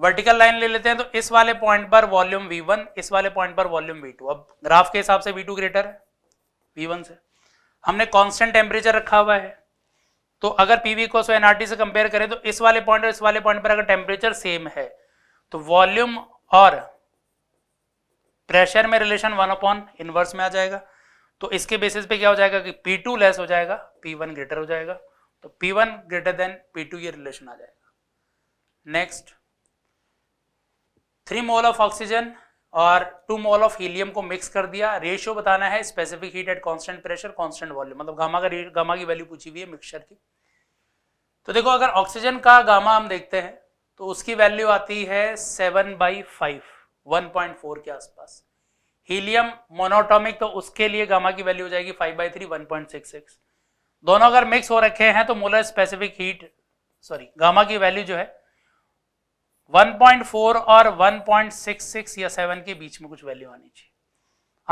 वर्टिकल लाइन ले लेते हैं तो इस वाले पॉइंट पर वॉल्यूम वन इस वाले पॉइंट पर वॉल्यूम टू अब ग्राफ के हिसाब से टू ग्रेटर है वन से हमने कांस्टेंट टेम्परेचर रखा हुआ है तो अगर पीवी को सो एनआरटी से कंपेयर करें तो इस वाले पॉइंट और इस वाले पॉइंट पर अगर टेम्परेचर सेम है तो वॉल्यूम और प्रेशर में रिलेशन वन अपॉन इनवर्स में आ जाएगा तो इसके बेसिस पे क्या हो जाएगा कि पी टू लेस हो जाएगा पी वन ग्रेटर हो जाएगा तो P one greater than P two ये रिलेशन आ जाएगा next three mole of oxygen और टू मोल ऑफ हीलियम को मिक्स कर दिया रेशियो बताना है specific heat at constant pressure constant volume मतलब गामा का गामा की वैल्यू पूछी हुई है मिक्सचर की तो देखो अगर ऑक्सीजन का गामा हम देखते हैं तो उसकी वैल्यू आती है seven by five one point four के आसपास हीलियम मोनोटॉमिक तो उसके लिए गामा की वैल्यू हो जाएगी five by three one point six six दोनों अगर मिक्स हो रखे हैं तो molar specific heat sorry gamma की वैल्यू जो है 1.4 और 1.66 या 7 के बीच में कुछ वैल्यू आनी चाहिए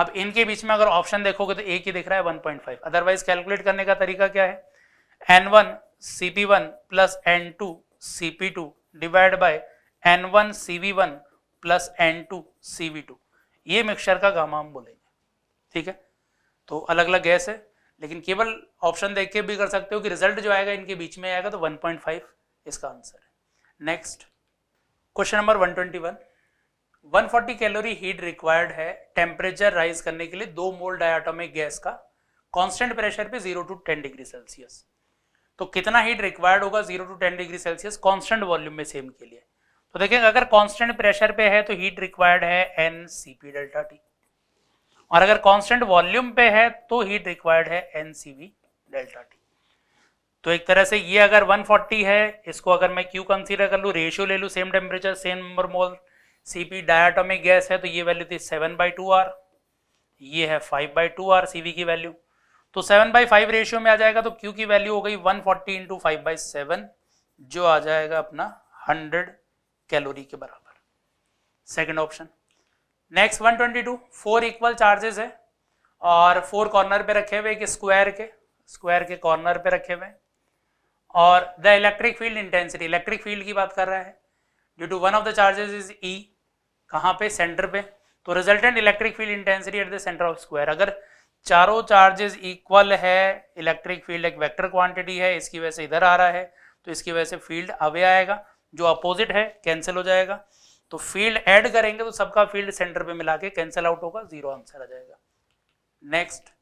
अब इनके बीच में अगर ऑप्शन देखोगे तो एक ही दिख रहा है 1.5 अदरवाइज कैलकुलेट करने का तरीका क्या है N one C P one plus N two C P two divide by N one C V one plus N two C V two ये मिक्सचर का गामा हम बोलेंगे ठीक है तो अलग अलग गैस है लेकिन केवल ऑप्शन देख के भी कर सकते हो कि रिजल्ट जो आएगा इनके बीच में आएगा तो 1.5 इसका आंसर है next question number 121 140 calorie heat required है टेम्परेचर राइज करने के लिए दो मोल डायटोमिक गैस का कांस्टेंट प्रेशर पे zero to ten degree Celsius तो कितना हीट रिक्वायर्ड होगा zero to ten degree Celsius constant volume में सेम के लिए तो देखें अगर कॉन्स्टेंट प्रेशर पे है तो हीट रिक्वायर्ड है एन डेल्टा टी और अगर कॉन्स्टेंट वॉल्यूम पे है तो हीट रिक्वायर्ड है एन सी डेल्टा टी तो एक तरह से ये अगर 140 है इसको अगर मैं क्यू कंसीडर कर लूँ रेशियो ले लूँ same temperature same number mole C P diatomic gas है तो ये वैल्यू थी सेवन बाई टू आर ये है five by two R C की वैल्यू तो सेवन बाई फाइव रेशियो में आ जाएगा तो क्यू की वैल्यू हो गई one forty into five by seven जो आ जाएगा अपना हंड्रेड कैलोरी के बराबर second option next one twenty two four equal charges है और फोर कॉर्नर पे रखे हुए एक स्क्वायर के स्क्वायर के कॉर्नर पे रखे हुए हैं और the electric field intensity electric field की बात कर रहा है due to one of the charges is E कहाँ पे सेंटर पे तो resultant electric field intensity at the centre of square अगर चारों चार्जेस इक्वल है इलेक्ट्रिक फील्ड एक वेक्टर क्वांटिटी है इसकी वजह से इधर आ रहा है तो इसकी वजह से फील्ड अवे आएगा जो अपोजिट है कैंसिल हो जाएगा तो फील्ड ऐड करेंगे तो सबका फील्ड सेंटर पे मिला के कैंसिल आउट होगा जीरो आंसर आ जाएगा नेक्स्ट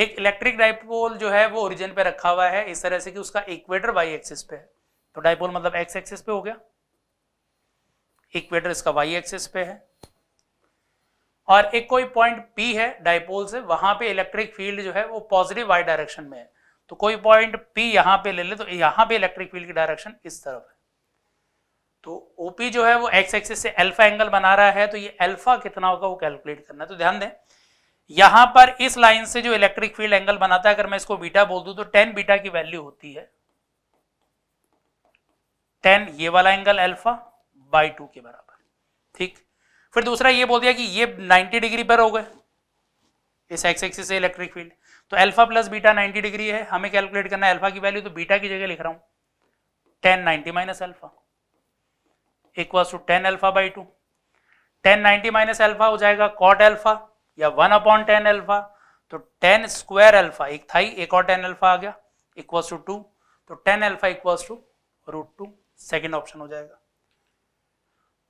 एक इलेक्ट्रिक डाइपोल जो है वो ओरिजिन पे रखा हुआ है इस तरह से कि उसका इक्वेटर वाई एक्सिस पे है तो डाइपोल मतलब एक्स एक्सिस पे हो गया इक्वेटर इसका वाई एक्सिस पे है और एक कोई पॉइंट पी है डाइपोल से वहां पे इलेक्ट्रिक फील्ड जो है वो पॉजिटिव वाई डायरेक्शन में है तो कोई पॉइंट पी यहां पे ले ले तो यहां पे इलेक्ट्रिक फील्ड की डायरेक्शन इस तरफ है तो ओपी जो है वो एक्स एक्सिस से एल्फा एंगल बना रहा है तो ये एल्फा कितना होगा वो कैलकुलेट करना है तो ध्यान दें यहां पर इस लाइन से जो इलेक्ट्रिक फील्ड एंगल बनाता है अगर मैं इसको बीटा बोल दूं तो टेन बीटा की वैल्यू होती है टेन ये वाला एंगल एल्फा बाई टू के बराबर ठीक फिर दूसरा ये बोल दिया कि ये 90 डिग्री पर हो गए इस एक्स एक्सिस से इलेक्ट्रिक फील्ड तो अल्फा प्लस बीटा 90 डिग्री है हमें कैलकुलेट करना है अल्फा की वैल्यू तो बीटा की जगह लिख रहा हूं tan ninety minus alpha equal to tan alpha by two tan ninety minus alpha हो जाएगा कॉट एल्फा या वन अपॉन टेन एल्फा तो टेन स्क्वायर एल्फा एक था ही एक और टेन एल्फा आ गया इक्व टू टू तो tan alpha equal to root two second option हो जाएगा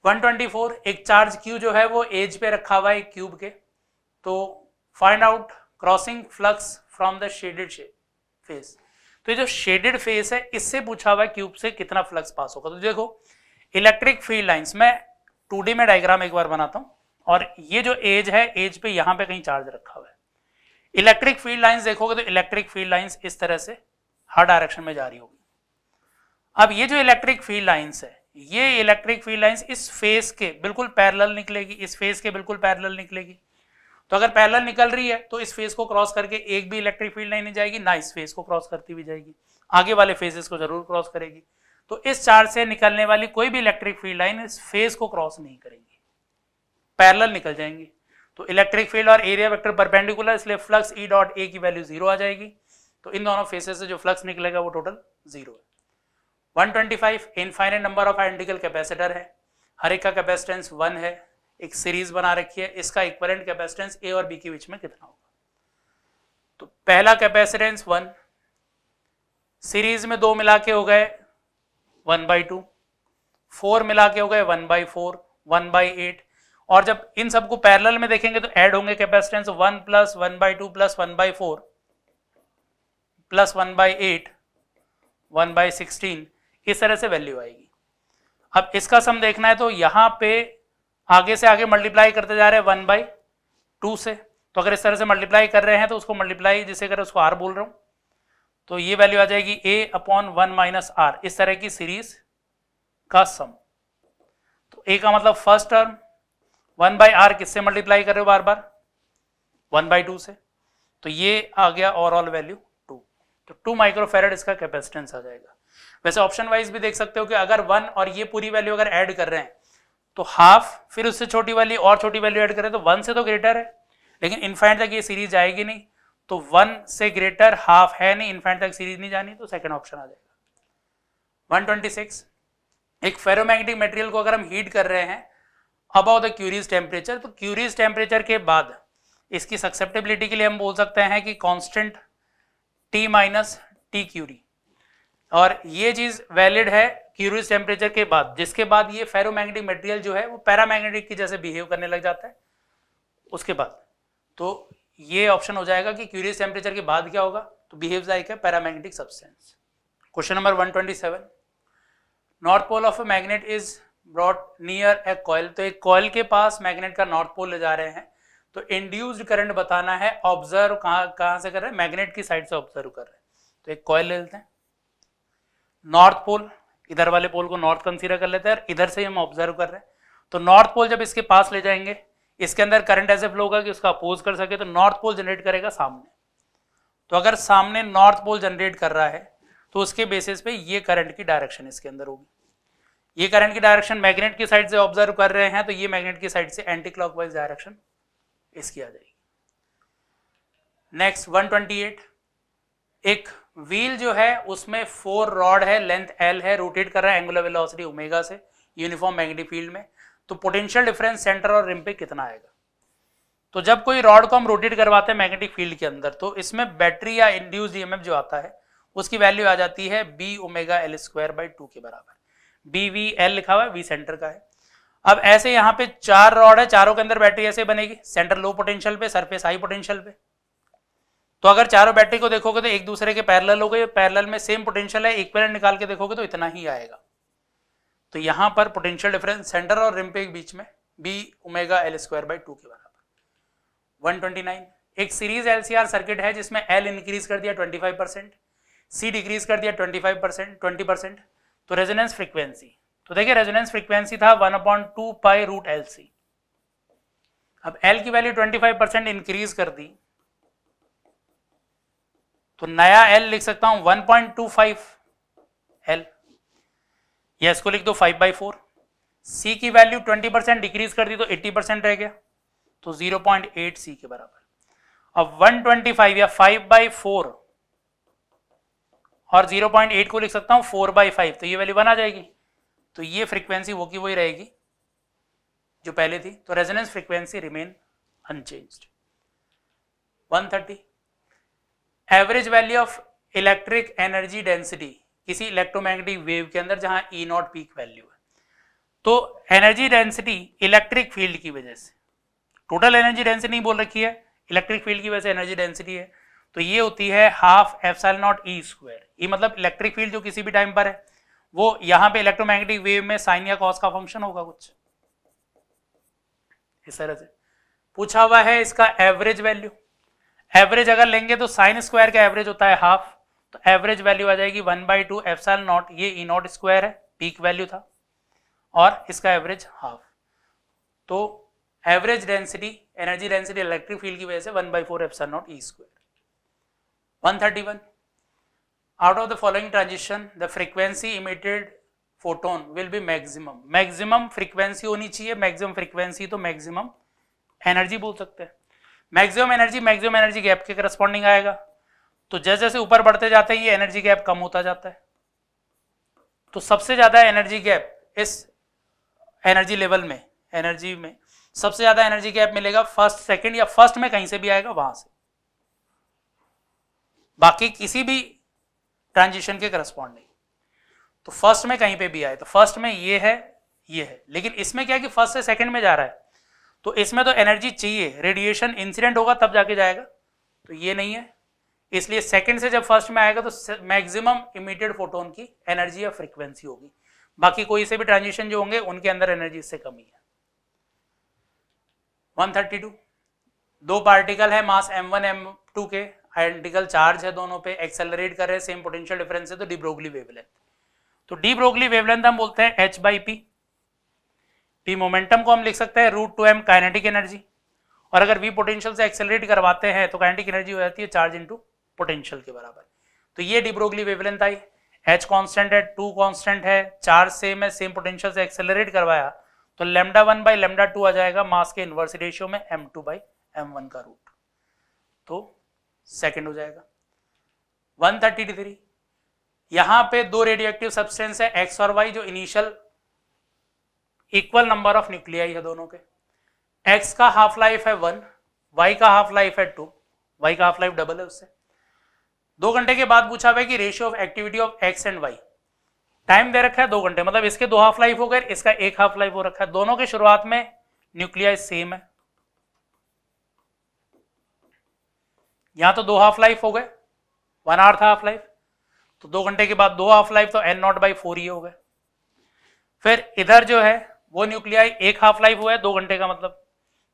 124 एक चार्ज क्यू जो है वो एज पे रखा हुआ है क्यूब के तो find out crossing flux from the shaded face तो ये जो शेडेड फेस है इससे पूछा हुआ है क्यूब से कितना फ्लक्स पास होगा तो देखो इलेक्ट्रिक फील्ड लाइंस मैं टू में डायग्राम एक बार बनाता हूं और ये जो एज है एज पे यहां पे कहीं चार्ज रखा हुआ है इलेक्ट्रिक फील्ड लाइंस देखोगे तो इलेक्ट्रिक फील्ड लाइंस इस तरह से हर डायरेक्शन में जा रही होगी अब ये जो इलेक्ट्रिक फील्ड लाइंस है ये इलेक्ट्रिक फील्ड लाइंस इस फेस के बिल्कुल पैरेलल निकलेगी इस फेस के बिल्कुल पैरेलल निकलेगी तो अगर पैरेलल निकल रही है तो इस फेस को क्रॉस करके एक भी इलेक्ट्रिक फील्ड लाइन नहीं जाएगी ना इस फेस को क्रॉस करती हुई जाएगी आगे वाले फेसेस को जरूर क्रॉस करेगी तो इस चार्ज से निकलने वाली कोई भी इलेक्ट्रिक फील्ड लाइन इस फेस को क्रॉस नहीं करेगी पैरल निकल जाएंगी तो इलेक्ट्रिक फील्ड और एरिया वेक्टर परपेंडिकुलर इसलिए फ्लक्स ई डॉट ए की वैल्यू जीरो आ जाएगी तो इन दोनों फेसेस से जो फ्लक्स निकलेगा वो टोटल जीरो है 125 infinite number of identical capacitor है हर एक का कैपेसिटेंस वन है एक सीरीज बना रखी है इसका इक्वलेंट कैपेसिटेंस ए और बी के बीच में कितना होगा तो पहला कैपेसिटेंस वन सीरीज में दो मिला के हो गए वन बाई टू फोर मिला के हो गए one by four one by eight और जब इन सबको पैरेलल में देखेंगे तो ऐड होंगे capacitance one plus one by two plus one by four plus one by eight one by sixteen इस तरह से वैल्यू आएगी अब इसका सम देखना है तो यहां पे आगे से आगे मल्टीप्लाई करते जा रहे हैं वन बाई टू से तो अगर इस तरह से मल्टीप्लाई कर रहे हैं तो उसको मल्टीप्लाई जिसे कर उसको आर बोल रहा हूं तो ये वैल्यू आ जाएगी A upon one minus R इस तरह की सीरीज का सम तो ए का मतलब first term one by R किससे मल्टीप्लाई कर रहे हो बार बार वन बाई टू से तो ये आ गया ओवरऑल वैल्यू टू तो टू माइक्रोफेरेड इसका कैपेसिटेंस आ जाएगा वैसे ऑप्शन वाइज भी देख सकते हो कि अगर वन और ये पूरी वैल्यू अगर ऐड कर रहे हैं तो हाफ फिर उससे छोटी वाली और छोटी वैल्यू ऐड करें तो वन से तो ग्रेटर है लेकिन इन्फाइंट तक ये सीरीज आएगी नहीं तो वन से ग्रेटर हाफ है नहीं इन्फाइंट तक सीरीज नहीं जानी तो सेकंड ऑप्शन आ जाएगा 126 एक फेरोमैग्नेटिक मटेरियल को अगर हम हीट कर रहे हैं अबाउट द क्यूरीज टेम्परेचर तो क्यूरीज टेम्परेचर के बाद इसकी सक्सेप्टेबिलिटी के लिए हम बोल सकते हैं कि constant T minus T Curie और ये चीज वैलिड है क्यूरीज टेम्परेचर के बाद जिसके बाद ये फेरोमैग्नेटिक मटेरियल जो है वो पैरामैग्नेटिक की जैसे बिहेव करने लग जाता है उसके बाद तो ये ऑप्शन हो जाएगा कि क्यूरियस टेम्परेचर के बाद क्या होगा तो बिहेव लाइक है paramagnetic substance question number seven north pole of a magnet is brought near a coil तो एक कॉयल के पास मैग्नेट का नॉर्थ पोल ले जा रहे हैं तो इंड्यूस्ड करंट बताना है ऑब्जर्व कहा कहाँ से कर रहे हैं मैग्नेट की साइड से ऑब्जर्व कर रहे हैं तो एक कॉयल ले लेते हैं नॉर्थ पोल इधर वाले पोल को नॉर्थ कंसीडर कर लेते हैं और इधर से हम ऑब्जर्व कर रहे हैं तो नॉर्थ पोल जब इसके पास ले जाएंगे इसके अंदर करंट ऐसे फ्लो होगा कि उसका अपोज कर सके तो नॉर्थ पोल जनरेट करेगा सामने तो अगर सामने नॉर्थ पोल जनरेट कर रहा है तो उसके बेसिस पे ये करंट की डायरेक्शन इसके अंदर होगी ये करंट की डायरेक्शन मैग्नेट की साइड से ऑब्जर्व कर रहे हैं तो ये मैग्नेट की साइड से एंटी वाइज डायरेक्शन इसकी आ जाएगी नेक्स्ट 128 एक व्हील जो है उसमें फोर रॉड है लेंथ एल है रोटेट कर रहा है एंगुलर वेलोसिटी ओमेगा से यूनिफॉर्म मैग्नेटिक फील्ड में तो पोटेंशियल डिफरेंस सेंटर और रिम पे कितना आएगा तो जब कोई रॉड को हम रोटेट करवाते हैं मैग्नेटिक फील्ड के अंदर तो इसमें बैटरी या इंड्यूस ईएमएफ जो आता है उसकी वैल्यू आ जाती है B omega L square by two के बराबर बी वी एल लिखा हुआ है वी सेंटर का है अब ऐसे यहां पे चार रॉड है चारों के अंदर बैटरी ऐसे बनेगी सेंटर लो पोटेंशियल पे सरफेस हाई पोटेंशियल पे तो अगर चारों बैटरी को देखोगे तो एक दूसरे के पैरेलल हो गए पैरेलल में सेम पोटेंशियल है पैरल निकाल के देखोगे तो इतना ही आएगा तो यहाँ पर पोटेंशियल डिफरेंस सेंटर और रिम पे के बीच में B omega L square by two के बराबर 129 एक सीरीज एलसीआर सर्किट है जिसमें एल इंक्रीज कर दिया 25 परसेंट सी डिक्रीज कर दिया परसेंट ट्वेंटी परसेंट तो रेजोनेंस फ्रीक्वेंसी तो देखिए रेजोनेंस फ्रीक्वेंसी था one upon two pi root L C अब एल की value twenty five percent increase कर दी तो नया एल लिख सकता हूं one point two five L या इसको लिख दो फाइव बाई फोर सी की वैल्यू ट्वेंटी परसेंट डिक्रीज कर दी तो एट्टी परसेंट रह गया तो जीरो पॉइंट एट सी के बराबर अब वन ट्वेंटी फाइव या फाइव बाई फोर और 0.8 को लिख सकता हूँ फोर बाई फाइव तो ये वैल्यू बना जाएगी तो ये फ्रीक्वेंसी वो की वही रहेगी जो पहले थी तो resonance frequency remain unchanged 130 average value of electric energy density किसी इलेक्ट्रोमैग्नेटिक वेव के अंदर जहां ई नॉट पीक वैल्यू है तो एनर्जी डेंसिटी इलेक्ट्रिक फील्ड की वजह से टोटल एनर्जी डेंसिटी बोल रखी है इलेक्ट्रिक फील्ड की वजह से एनर्जी डेंसिटी है तो ये होती है half F epsilon naught E square ये मतलब इलेक्ट्रिक फील्ड जो किसी भी टाइम पर है वो यहां पे इलेक्ट्रोमैग्नेटिक वेव में साइन या कॉस का फंक्शन होगा कुछ इस तरह से पूछा हुआ है इसका एवरेज वैल्यू एवरेज अगर लेंगे तो साइन स्क्वायर का एवरेज होता है हाफ तो एवरेज वैल्यू आ जाएगी one by two F epsilon naught ये ई नॉट स्क्वायर है पीक वैल्यू था और इसका एवरेज हाफ तो average density energy density electric field की वजह से one by four epsilon naught E square 131 out of the following transition the frequency emitted photon will be maximum maximum frequency होनी चाहिए maximum frequency तो maximum energy बोल सकते हैं maximum energy maximum energy gap के करस्पॉन्डिंग आएगा तो जैसे जैसे ऊपर बढ़ते जाते हैं ये एनर्जी गैप कम होता जाता है तो सबसे ज़्यादा एनर्जी गैप इस एनर्जी लेवल में एनर्जी में सबसे ज़्यादा एनर्जी गैप मिलेगा फर्स्ट सेकेंड या फर्स्ट में कहीं से भी आएगा वहां से बाकी किसी भी ट्रांजिशन के करस्पॉन्ड नहीं तो फर्स्ट में कहीं पे भी आए तो फर्स्ट में ये है ये है लेकिन इसमें क्या है कि फर्स्ट से सेकंड में जा रहा है तो इसमें तो एनर्जी चाहिए रेडिएशन इंसिडेंट होगा तब जाके जाएगा तो ये नहीं है इसलिए सेकंड से जब फर्स्ट में आएगा तो मैक्सिमम इमीडिएट फोटोन की एनर्जी या फ्रीक्वेंसी होगी बाकी कोई से भी ट्रांजिशन जो होंगे उनके अंदर एनर्जी इससे कम है वन दो पार्टिकल है मास एम वन के आइडेंटिकल चार्ज है दोनों पे एक्सेलरेट कर रहे हैं सेम पोटेंशियल डिफरेंस है तो डीब्रोगली वेवलेंथ तो डीब्रोगली वेवलेंथ हम बोलते हैं H by P P momentum को हम लिख सकते हैं root two M kinetic energy और अगर वी पोटेंशियल से एक्सेलरेट करवाते हैं तो काइनेटिक एनर्जी हो जाती है चार्ज इंटू पोटेंशियल के बराबर तो ये डिब्रोगली वेवलेंथ आई एच कॉन्स्टेंट है टू कॉन्स्टेंट है चार्ज सेम है सेम पोटेंशियल से एक्सेलरेट करवाया तो lambda one by lambda two आ जाएगा मास के इन्वर्स रेशियो में M two by M one का रूट तो सेकेंड हो जाएगा वन थर्टी डिग्री यहां पे दो रेडियो एक्टिव सब्सटेंस है एक्स और वाई जो initial equal number of nuclei है दोनों के एक्स का हाफ लाइफ है वन वाई का हाफ लाइफ है टू वाई का हाफ लाइफ डबल है उससे दो घंटे के बाद पूछा हुआ है कि ratio of activity of X and Y time दे रखा है दो घंटे मतलब इसके दो हाफ लाइफ हो गए इसका एक हाफ लाइफ हो रखा है दोनों के शुरुआत में न्यूक्लियाई सेम है यहां तो दो हाफ लाइफ हो गए वन आवर था हाफ लाइफ तो दो घंटे के बाद दो हाफ लाइफ तो एन नॉट बाई फोर ही हो गए फिर इधर जो है वो न्यूक्लियाई एक हाफ लाइफ हुआ है दो घंटे का मतलब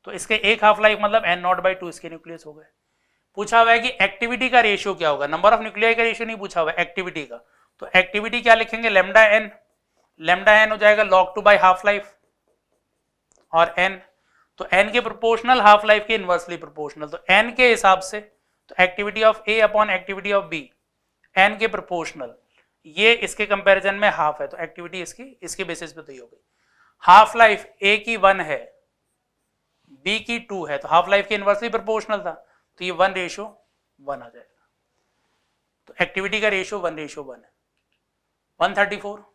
तो इसके एक हाफ लाइफ मतलब एन नॉट बाई टू इसके न्यूक्लियस हो गए पूछा हुआ है कि एक्टिविटी का रेशियो क्या होगा नंबर ऑफ न्यूक्लियाई का रेशियो नहीं पूछा हुआ है एक्टिविटी का तो एक्टिविटी क्या लिखेंगे लेमडा एन लेमडा एन हो जाएगा log two by half life और एन तो एन के प्रोपोर्शनल हाफ लाइफ के इन्वर्सली प्रोपोर्शनल तो एन के हिसाब से activity of A upon activity of B N के प्रोपोर्शनल ये इसके कंपैरिजन में हाफ है तो एक्टिविटी इसकी इसके बेसिस पे तो ये हो गई हाफ लाइफ ए की वन है बी की टू है तो हाफ लाइफ के इनवर्सली प्रोपोर्शनल था तो ये वन रेशो वन आ जाएगा तो एक्टिविटी का रेशो वन रेशो वन है वन थर्टी फोर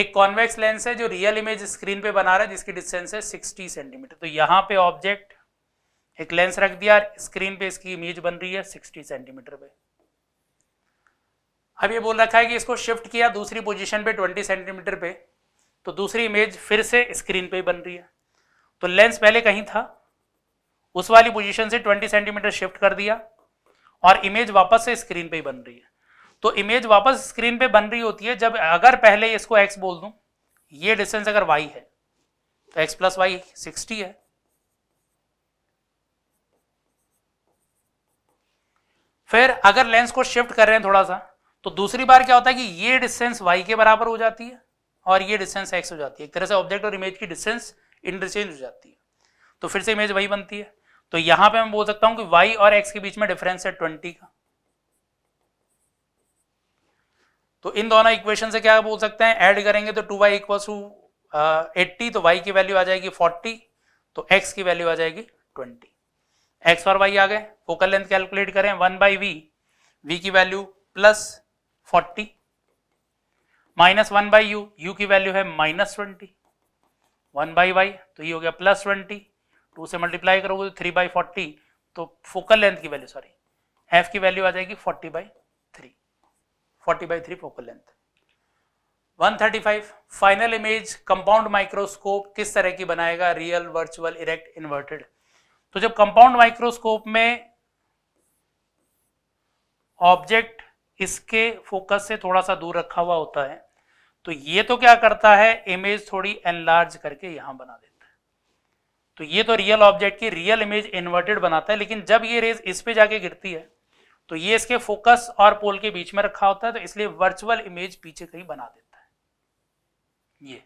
एक कॉन्वेक्स लेंस है जो रियल इमेज स्क्रीन पे बना रहा है जिसकी डिस्टेंस है सिक्सटी सेंटीमीटर तो यहां पे ऑब्जेक्ट एक लेंस रख दिया स्क्रीन पे इसकी इमेज बन रही है 60 सेंटीमीटर पे अब ये बोल रखा है कि इसको शिफ्ट किया दूसरी पोजीशन पे 20 सेंटीमीटर पे तो दूसरी इमेज फिर से स्क्रीन पे बन रही है तो लेंस पहले कहीं था उस वाली पोजीशन से 20 सेंटीमीटर शिफ्ट कर दिया और इमेज वापस से स्क्रीन पे बन रही है तो इमेज वापस स्क्रीन पे बन रही होती है जब अगर पहले इसको एक्स बोल दूं ये डिस्टेंस अगर वाई है तो एक्स प्लस वाई सिक्सटी है फिर अगर लेंस को शिफ्ट कर रहे हैं थोड़ा सा तो दूसरी बार क्या होता है कि ये डिस्टेंस वाई के बराबर हो जाती है और ये डिस्टेंस एक्स हो जाती है एक तरह से ऑब्जेक्ट और इमेज की डिस्टेंस इंटरचेंज हो जाती है तो फिर से इमेज वही बनती है तो यहां पे मैं बोल सकता हूं कि y और x के बीच में डिफरेंस है ट्वेंटी का तो इन दोनों इक्वेशन से क्या बोल सकते हैं एड करेंगे तो two Y equal to eighty तो वाई की वैल्यू आ जाएगी फोर्टी तो एक्स की वैल्यू आ जाएगी ट्वेंटी एक्स और वाई आ गए फोकल लेंथ कैलकुलेट करें वन बाई वी वी की value plus forty minus one by U U की वैल्यू है minus twenty one by Y तो ये हो गया प्लस ट्वेंटी टू से मल्टीप्लाई करोगे तो थ्री बाई फोर्टी तो फोकल लेंथ की वैल्यू सॉरी एफ की वैल्यू आ जाएगी forty by three forty by three focal length 135 final image compound microscope किस तरह की बनाएगा रियल वर्चुअल इरेक्ट इन्वर्टेड तो जब कंपाउंड माइक्रोस्कोप में ऑब्जेक्ट इसके फोकस से थोड़ा सा दूर रखा हुआ होता है तो ये तो क्या करता है इमेज थोड़ी एनलार्ज करके यहां बना देता है तो ये तो रियल ऑब्जेक्ट की रियल इमेज इन्वर्टेड बनाता है लेकिन जब ये रेज इस पे जाके गिरती है तो ये इसके फोकस और पोल के बीच में रखा होता है तो इसलिए वर्चुअल इमेज पीछे कहीं बना देता है ये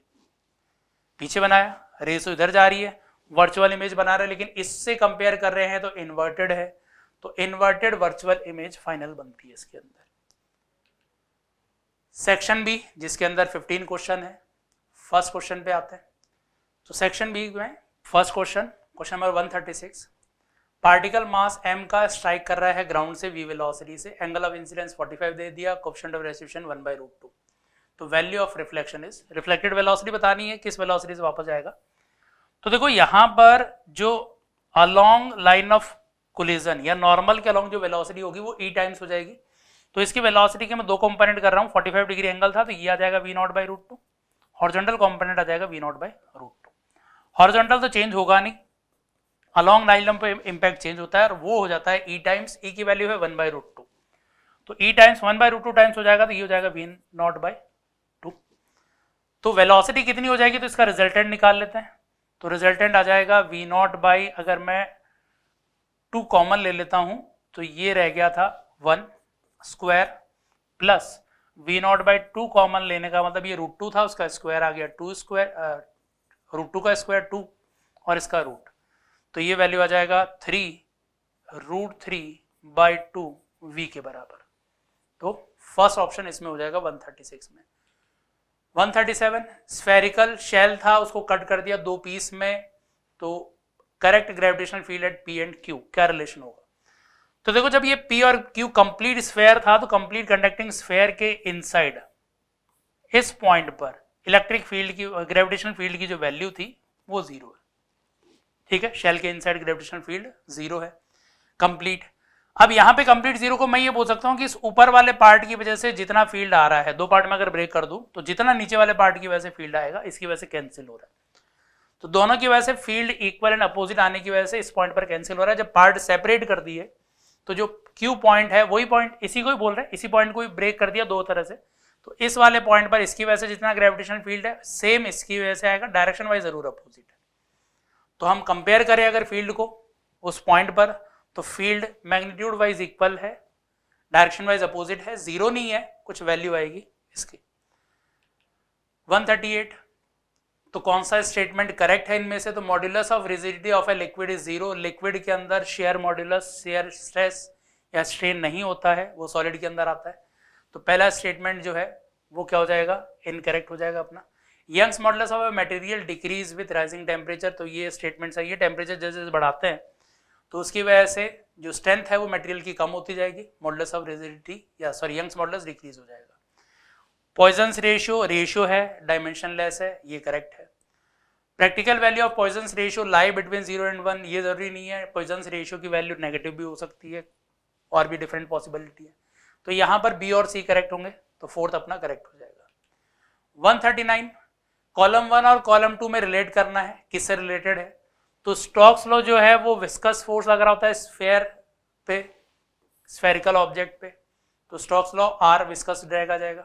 पीछे बनाया रेस तो इधर जा रही है वर्चुअल इमेज बना रहे हैं लेकिन इससे कंपेयर कर रहे हैं तो इन्वर्टेड है तो इन्वर्टेड वर्चुअल इमेज फाइनल बनती है इसके अंदर सेक्शन बी जिसके अंदर 15 क्वेश्चन है फर्स्ट क्वेश्चन पे आते हैं तो सेक्शन बी में first question question number 136 particle mass M का स्ट्राइक कर रहा है ग्राउंड से वी वेलोसिटी से एंगल ऑफ इंसिडेंस 45 दे दिया question of reception 1 by root two तो value of reflection is reflected velocity बतानी है किस वेलोसिटी से वापस जाएगा तो देखो यहां पर जो अलॉन्ग लाइन ऑफ कोलिजन या नॉर्मल के अलॉन्ग जो वेलोसिटी होगी वो ई e टाइम्स हो जाएगी तो इसकी वेलोसिटी के मैं दो कंपोनेंट कर रहा हूँ 45 डिग्री एंगल था तो ये आ जाएगा V naught by root two horizontal component आ जाएगा V naught by root two horizontal तो चेंज होगा नहीं अलॉन्ग लाइन पे इम्पैक्ट चेंज होता है और वो हो जाता है ई टाइम्स ई की वैल्यू है वन बाई रूट टू तो E times one by root two times हो जाएगा तो ये हो जाएगा वी नॉट बाई टू तो वेलोसिटी कितनी हो जाएगी तो इसका रिजल्टेंट निकाल लेते हैं तो रिजल्टेंट आ जाएगा वी नॉट बाई अगर मैं टू कॉमन ले लेता हूं तो ये रह गया था one square plus V naught by two common लेने का मतलब ये रूट टू था उसका स्क्वायर आ गया टू स्क्वायर रूट टू का स्क्वायर टू और इसका रूट तो ये वैल्यू आ जाएगा three root three by two V के बराबर तो फर्स्ट ऑप्शन इसमें हो जाएगा 136 में 137 स्फेरिकल शेल था उसको कट कर दिया दो पीस में तो correct gravitational field at P and Q क्या रिलेशन होगा तो देखो जब ये पी और क्यू कंप्लीट स्फेयर था तो कंप्लीट कंडक्टिंग स्फेयर के इनसाइड इस पॉइंट पर इलेक्ट्रिक फील्ड की ग्रेविटेशनल फील्ड की जो वैल्यू थी वो जीरो है ठीक है शेल के इनसाइड ग्रेविटेशनल फील्ड जीरो है कंप्लीट अब यहां पे कंप्लीट जीरो को मैं ये बोल सकता हूं कि इस ऊपर वाले पार्ट की वजह से जितना फील्ड आ रहा है दो पार्ट में अगर ब्रेक कर दू तो जितना नीचे वाले पार्ट की वजह से फील्ड आएगा इसकी वजह से कैंसिल हो रहा है तो दोनों की वजह से फील्ड इक्वल एंड अपोजिट आने की वजह से इस पॉइंट पर कैंसिल हो रहा है जब पार्ट सेपरेट कर दिए तो जो क्यू पॉइंट है वही पॉइंट इसी को ही बोल रहे हैं इसी पॉइंट को ही ब्रेक कर दिया दो तरह से तो इस वाले पॉइंट पर इसकी वजह से जितना ग्रेविटेशन फील्ड है सेम इसकी वजह से आएगा डायरेक्शन वाइज जरूर अपोजिट है तो हम कंपेयर करें अगर फील्ड को उस पॉइंट पर तो फील्ड मैग्नीट्यूड वाइज इक्वल है डायरेक्शन वाइज अपोजिट है जीरो नहीं है कुछ वैल्यू आएगी इसकी 138 तो कौन सा स्टेटमेंट करेक्ट है इनमें से तो modulus of rigidity of a liquid is zero liquid के अंदर शेयर मॉड्यूलस शेयर स्ट्रेस या स्ट्रेन नहीं होता है वो सॉलिड के अंदर आता है तो पहला स्टेटमेंट जो है वो क्या हो जाएगा इनकरेक्ट हो जाएगा अपना Young's modulus of material decrease with rising temperature तो ये स्टेटमेंट है ये टेम्परेचर जैसे बढ़ाते हैं तो उसकी वजह से जो स्ट्रेंथ है वो मटेरियल की कम होती जाएगी मॉडल्स ऑफ रेजिडिटी या सॉरी यंग्स मॉडल्स डिक्रीज हो जाएगा पॉइजन्स रेशियो रेशियो है लेस है ये करेक्ट है practical value of Poisson's ratio lie between zero and one ये जरूरी नहीं है पॉइजन्स रेशियो की वैल्यू नेगेटिव भी हो सकती है और भी डिफरेंट पॉसिबिलिटी है तो यहाँ पर बी और सी करेक्ट होंगे तो फोर्थ अपना करेक्ट हो जाएगा 139 कॉलम वन और कॉलम टू में रिलेट करना है किससे रिलेटेड है तो स्टॉक्स लो जो है वो विस्कस फोर्स लग रहा होता है स्फेयर पे स्फेरिकल ऑब्जेक्ट पे तो Stokes law or viscous drag आ जाएगा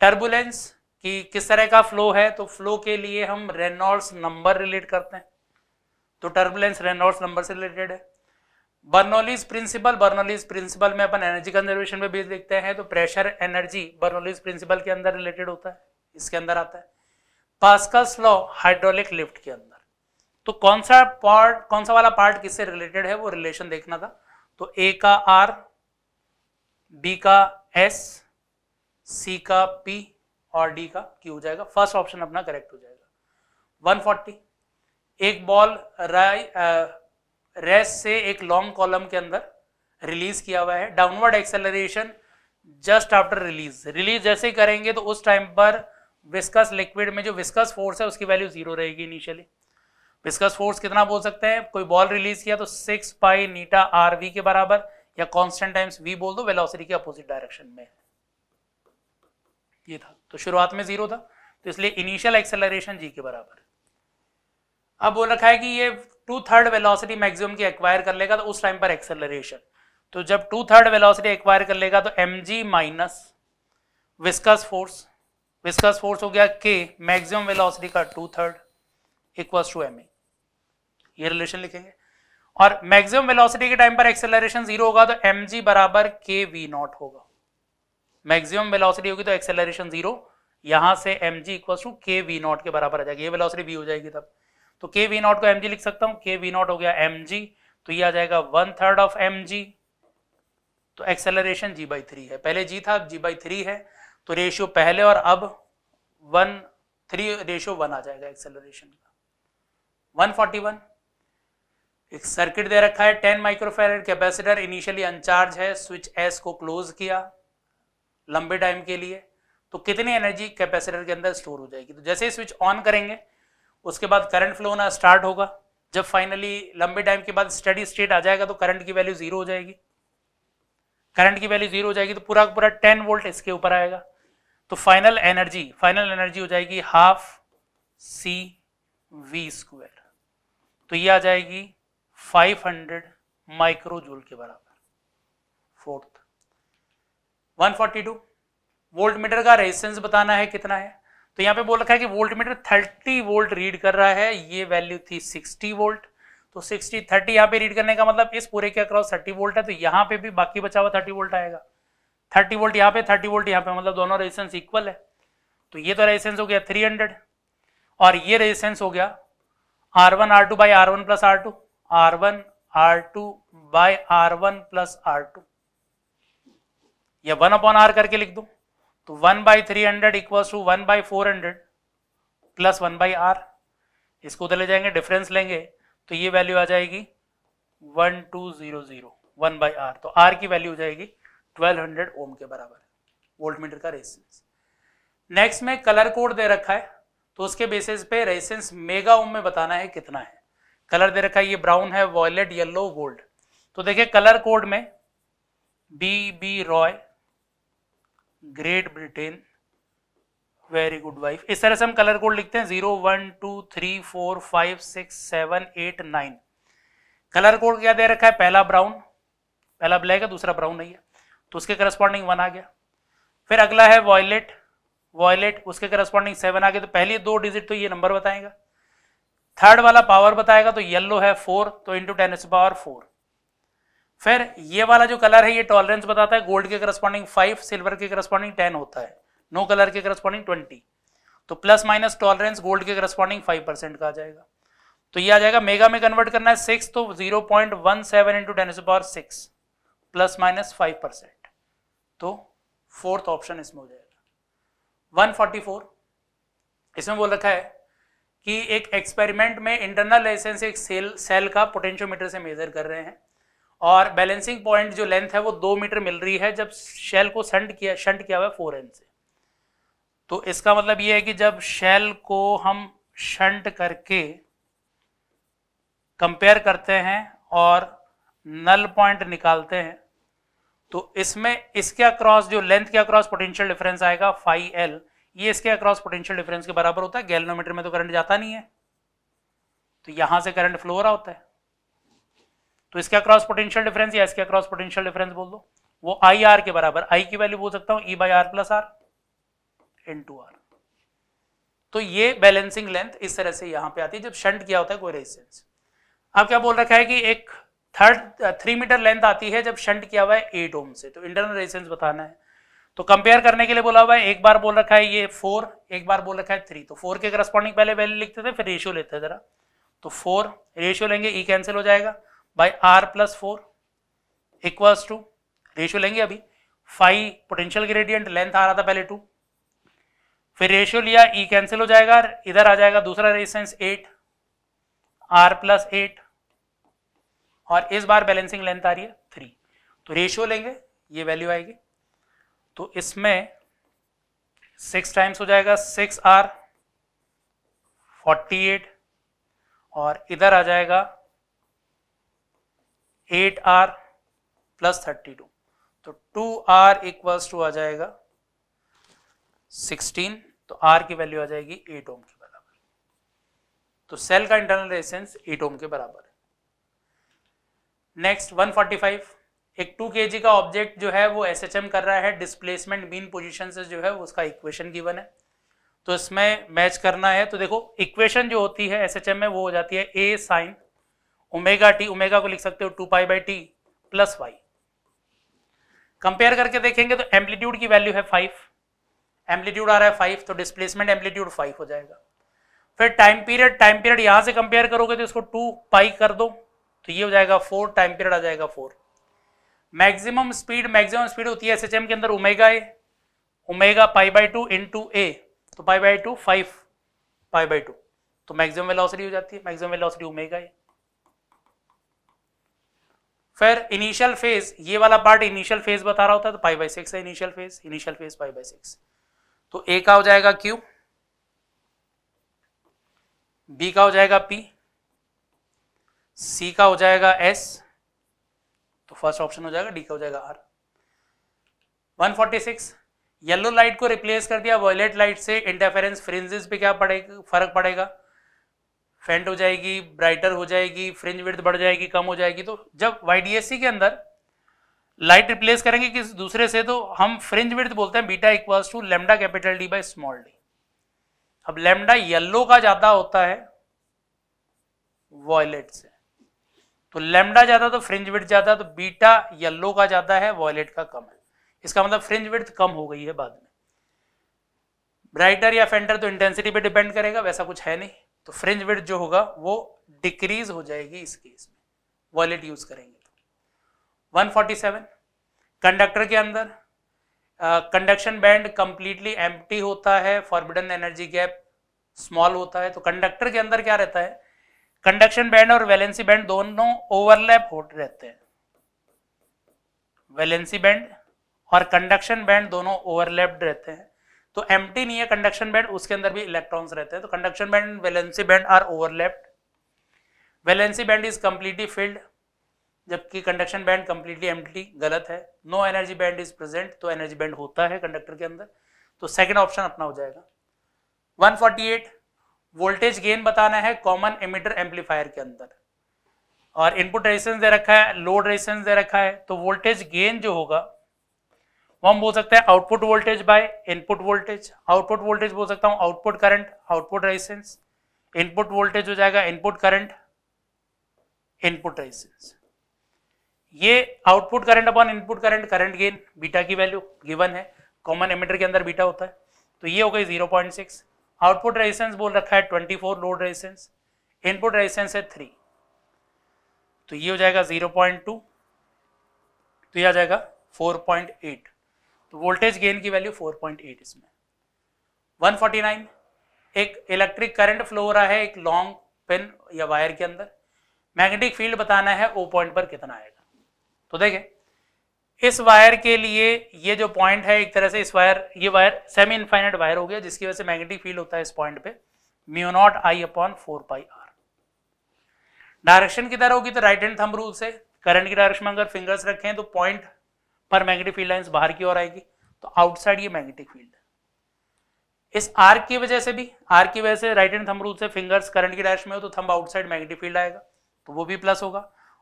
टर्बुलेंस की किस तरह का फ्लो है तो फ्लो के लिए हम रेनॉल्ड्स नंबर रिलेट करते हैं तो टर्बुलेंस रेनॉल्ड्स नंबर से रिलेटेड है बर्नोलीज प्रिंसिपल बर्नोलीज प्रिंसिपल में अपन एनर्जी कंजर्वेशन पे बेस देखते हैं तो प्रेशर एनर्जी बर्नोलीज प्रिंसिपल के अंदर रिलेटेड होता है इसके अंदर आता है पास्कल्स लॉ हाइड्रोलिक लिफ्ट के अंदर तो कौन सा पार्ट कौन सा वाला पार्ट किससे रिलेटेड है वो रिलेशन देखना था तो ए का आर बी का एस सी का पी और डी का क्यू हो जाएगा फर्स्ट ऑप्शन अपना करेक्ट हो जाएगा 140 एक बॉल राय रेस से एक लॉन्ग कॉलम के अंदर रिलीज किया हुआ है downward acceleration just after release release जैसे ही करेंगे तो उस टाइम पर विस्कस लिक्विड में जो विस्कस फोर्स है उसकी वैल्यू जीरो रहेगी इनिशियली विस्कस फोर्स कितना बोल सकते हैं कोई बॉल रिलीज किया तो six pi eta R V के बराबर या कॉन्स्टेंट टाइम्स वी बोल दो वेलोसिटी के अपोजिट डायरेक्शन में ये था तो शुरुआत में जीरो था तो इसलिए इनिशियल एक्सेलरेशन जी के बराबर अब बोल रखा है कि ये टू थर्ड वेलोसिटी मैक्सिमम की एक्वायर कर लेगा तो उस टाइम पर एक्सेलरेशन तो जब टू थर्ड वेलोसिटी एक्वायर कर लेगा तो M G minus viscous force viscous force हो गया के मैक्सिमम वेलोसिटी का two third equals to M A ये रिलेशन लिखेंगे और मैक्सिमम वेलोसिटी के टाइम पर एक्सेलरेशन जीरो होगा तो एम जी बराबर के वी नॉट होगा मैक्सिमम वेलोसिटी होगी तो एक्सेलरेशन जीरो यहां से M G equal to K V naught के बराबर आ जाएगी ये वेलोसिटी वी हो जाएगी तब तो के वी नॉट को एम जी लिख सकता हूं के वी नॉट हो गया एम जी तो ये आ जाएगा one third of M G तो एक्सेलरेशन जी बाई थ्री है पहले जी था अब जी बाई थ्री है तो रेशियो पहले और अब वन थ्री रेशियो वन आ जाएगा एक्सेलरेशन का वन फोर्टी वन एक सर्किट दे रखा है ten microfarad capacitor initially uncharged है स्विच एस को क्लोज किया लंबे टाइम के लिए तो कितनी एनर्जी कैपेसिटर के अंदर स्टोर हो जाएगी तो जैसे ही स्विच ऑन करेंगे उसके बाद करंट फ्लो होना स्टार्ट होगा जब फाइनली लंबे टाइम के बाद स्टडी स्टेट आ जाएगा तो करंट की वैल्यू जीरो हो जाएगी करंट की वैल्यू जीरो हो जाएगी तो पूरा पूरा टेन वोल्ट इसके ऊपर आएगा तो फाइनल एनर्जी फाइनल एनर्जी हो जाएगी हाफ सी वी स्क्वायर तो ये आ जाएगी 500 माइक्रो जूल के बराबर फोर्थ 142 वोल्ट मीटर का रेजिस्टेंस बताना है कितना है तो यहां पे बोल रखा है कि वोल्ट मीटर 30 वोल्ट रीड कर रहा है ये वैल्यू थी 60 वोल्ट तो 60 30 यहाँ पे रीड करने का मतलब इस पूरे के अक्रॉस 30 वोल्ट है तो यहाँ पे भी बाकी बचा हुआ 30 वोल्ट आएगा 30 वोल्ट यहाँ पे 30 वोल्ट यहाँ पे मतलब दोनों रेजिस्टेंस इक्वल है तो ये तो रेजिस्टेंस हो गया 300 और ये रेजिस्टेंस हो गया R one R two by R one plus R two R one R two by R one plus R two या वन अपॉन आर करके लिख दो तो one by three hundred equal to one by four hundred plus one by R इसको उधर ले जाएंगे difference लेंगे तो ये वैल्यू आ जाएगी one two zero zero one by R तो आर की वैल्यू हो जाएगी ट्वेल्व हंड्रेड ओम के बराबर वोल्ट मीटर का रेजिस्टेंस नेक्स्ट में कलर कोड दे रखा है तो उसके बेसिस पे रेजिस्टेंस मेगा ओम में बताना है कितना है कलर दे रखा है ये ब्राउन है वॉयलेट येलो गोल्ड तो देखिए कलर कोड में B B Roy Great Britain very good wife इस तरह से हम कलर कोड लिखते हैं zero one two three four five six seven eight nine colour code क्या दे रखा है पहला ब्राउन पहला ब्लैक है दूसरा ब्राउन नहीं है तो उसके करस्पॉन्डिंग वन आ गया फिर अगला है वॉयलेट वॉयलेट उसके करस्पॉन्डिंग सेवन आ गया तो पहले दो डिजिट तो ये नंबर बताएगा थर्ड वाला पावर बताएगा तो येलो है फोर तो into ten S power four फिर ये वाला जो कलर है ये टॉलरेंस बताता है गोल्ड के करस्पॉन्डिंग फाइव सिल्वर के करस्पॉन्डिंग टेन होता है नो कलर के करस्पॉन्डिंग ट्वेंटी तो प्लस माइनस टॉलरेंस गोल्ड के करस्पॉन्डिंग फाइव परसेंट का आ जाएगा तो ये आ जाएगा मेगा में कन्वर्ट करना है सिक्स तो zero point one seven into ten power six plus minus five percent तो फोर्थ ऑप्शन इसमें हो जाएगा वन फोर्टी फोर इसमें बोल रखा है कि एक एक्सपेरिमेंट में इंटरनल रेजिस्टेंस एक सेल सेल का पोटेंशियोमीटर से मेजर कर रहे हैं और बैलेंसिंग पॉइंट जो लेंथ है वो दो मीटर मिल रही है जब शेल को शंट किया शंट किया हुआ है फोर एन से तो इसका मतलब ये है कि जब शेल को हम शंट करके कंपेयर करते हैं और नल पॉइंट निकालते हैं तो इसमें इसके अक्रॉस जो लेंथ के अक्रॉस पोटेंशियल डिफरेंस आएगा फाइव एल ये इसके अक्रॉस पोटेंशियल डिफरेंस के बराबर होता है गैलोमीटर में तो करंट जाता नहीं है तो यहां से करंट फ्लो रहा होता है तो इसके अक्रॉस पोटेंशियल डिफरेंस या इसके अक्रॉस पोटेंशियल डिफरेंस बोल दो वो आई आर के बराबर आई की वैल्यू बोल सकता हूं E by R plus R into R तो ये बैलेंसिंग लेंथ इस तरह से यहां पे आती है जब शंट किया होता है कोई रेजिस्टेंस अब क्या बोल रखा है कि एक थर्ड थ्री मीटर लेंथ आती है जब शंट किया हुआ है एट ओम से तो इंटरनल रेजिस्टेंस बताना है तो कंपेयर करने के लिए बोला हुआ है एक बार बोल रखा है ये फोर एक बार बोल रखा है थ्री तो फोर के करस्पॉन्डिंग पहले वैल्यू लिखते थे फिर रेशियो लेते थे जरा तो फोर रेशियो लेंगे ई e कैंसिल हो जाएगा by R plus four equals to ratio लेंगे अभी फाइव पोटेंशियल ग्रेडियंट लेंथ आ रहा था पहले टू फिर रेशियो लिया ई e कैंसिल हो जाएगा इधर आ जाएगा दूसरा resistance eight R plus eight और इस बार बैलेंसिंग लेंथ आ रही है थ्री तो रेशियो लेंगे ये वैल्यू आएगी तो इसमें सिक्स टाइम्स हो जाएगा सिक्स आर फोर्टी एट और इधर आ जाएगा eight R plus thirty two तो टू आर इक्वल्स टू आ जाएगा सिक्सटीन तो आर की वैल्यू आ जाएगी एट ओम की बराबर तो सेल का इंटरनल रेसेंस एट ओम के बराबर है नेक्स्ट वन फोर्टी फाइव एक टू के का ऑब्जेक्ट जो है वो एस कर रहा है डिस्प्लेसमेंट मीन पोजिशन से जो है उसका इक्वेशन गिवन है तो इसमें मैच करना है तो देखो इक्वेशन जो होती है एस में वो हो जाती है A sine omega T omega को लिख सकते हो two pi by T plus Y compare करके देखेंगे तो एम्पलीट्यूड की वैल्यू है फाइव एम्पलीट्यूड आ रहा है फाइव तो डिस्प्लेसमेंट एम्पलीट्यूड फाइव हो जाएगा फिर टाइम पीरियड टाइम पीरियड यहां से कंपेयर करोगे तो इसको टू पाई कर दो तो ये हो जाएगा फोर टाइम पीरियड आ जाएगा four maximum speed maximum speed होती है एस के अंदर omega A omega pi by two into A तो pi by two five pi by two तो मैक्सिमम वेलोसिटी हो जाती है मैक्सिमम वेलोसिटी ओमेगा ए फिर इनिशियल फेज ये वाला पार्ट इनिशियल फेज बता रहा होता है तो पाई बाई सिक्स है initial phase initial phase pi by six तो ए का हो जाएगा क्यू बी का हो जाएगा पी सी का हो जाएगा एस तो फर्स्ट ऑप्शन हो जाएगा डी का हो जाएगा आर 146 येलो लाइट को रिप्लेस कर दिया वॉयलेट लाइट से इंटरफेरेंस फ्रिंजेस पे क्या पड़ेगा फर्क पड़ेगा फेंट हो जाएगी ब्राइटर हो जाएगी फ्रिंज विड्थ बढ़ जाएगी कम हो जाएगी तो जब वाईडीएससी के अंदर लाइट रिप्लेस करेंगे किस दूसरे से तो हम फ्रिंज विड्थ बोलते हैं beta equals to lambda capital D by small D अब लेमडा येल्लो का ज्यादा होता है वॉयलेट से तो लेमडा ज्यादा तो फ्रिंज विथ ज्यादा तो बीटा येल्लो का ज्यादा है वॉयलेट का कम है इसका मतलब फ्रिंज विथ कम हो गई है बाद में ब्राइटर या फेंडर तो इंटेंसिटी पे डिपेंड करेगा वैसा कुछ है नहीं तो फ्रिंज विथ जो होगा वो डिक्रीज हो जाएगी इस केस में वॉयलेट यूज करेंगे तो 147 कंडक्टर के अंदर कंडक्शन बैंड कंप्लीटली एम्प्टी होता है फॉरबिडन एनर्जी गैप स्मॉल होता है तो कंडक्टर के अंदर क्या रहता है कंडक्शन बैंड और वैलेंसी बैंड दोनों ओवरलैप हो रहते हैं वैलेंसी बैंड और कंडक्शन बैंड दोनों ओवरलैप्ड रहते हैं तो एम नहीं है कंडक्शन बैंड उसके अंदर भी इलेक्ट्रॉन्स रहते हैं तो conduction band valency band are overlapped valency band is completely filled जबकि कंडक्शन बैंड कम्प्लीटली एम गलत है no energy band is present तो एनर्जी बैंड होता है कंडक्टर के अंदर तो सेकेंड ऑप्शन अपना हो जाएगा 148 वोल्टेज गेन बताना है कॉमन एमिटर एम्पलीफायर के अंदर और इनपुट रेजिस्टेंस दे रखा है लोड रेजिस्टेंस दे रखा है तो वोल्टेज गेन जो होगा वो हम बोल सकते हैं output voltage by input voltage output voltage बोल सकता हूं output current output resistance input voltage हो जाएगा इनपुट करंट इनपुट रेजिस्टेंस ये output current upon input current current gain beta की वैल्यू गिवन है कॉमन एमिटर के अंदर बीटा होता है तो ये हो गई zero point six output resistance बोल रखा है 24 लोड रेजिस्टेंस इनपुट रेजिस्टेंस है थ्री तो ये हो जाएगा 0.2 तो ये आ जाएगा 4.8 तो वोल्टेज गेन की वैल्यू 4.8 इसमें 149 एक इलेक्ट्रिक करंट फ्लो हो रहा है एक लॉन्ग पिन या वायर के अंदर मैग्नेटिक फील्ड बताना है ओ पॉइंट पर कितना आएगा तो देखें इस वायर के लिए ये जो पॉइंट है एक तरह से इस वायर ये वायर सेमी इन्फाइनाइट वायर हो गया जिसकी वजह से मैग्नेटिक फील्ड होता है इस पॉइंट पे mu naught I upon four pi R direction किधर होगी तो राइट हैंड थंब रूल से करंट की डायरेक्शन में अगर फिंगर्स रखें तो पॉइंट पर मैग्नेटिक फील्ड लाइन्स बाहर की ओर आएगी तो आउटसाइड ये मैग्नेटिक फील्ड इस आर की वजह से भी आर की वजह से राइट हैंड थंब रूल से फिंगर्स करंट की डायरेक्शन में हो तो थंब आउटसाइड मैग्नेटिक फील्ड आएगा तो वो भी प्लस होगा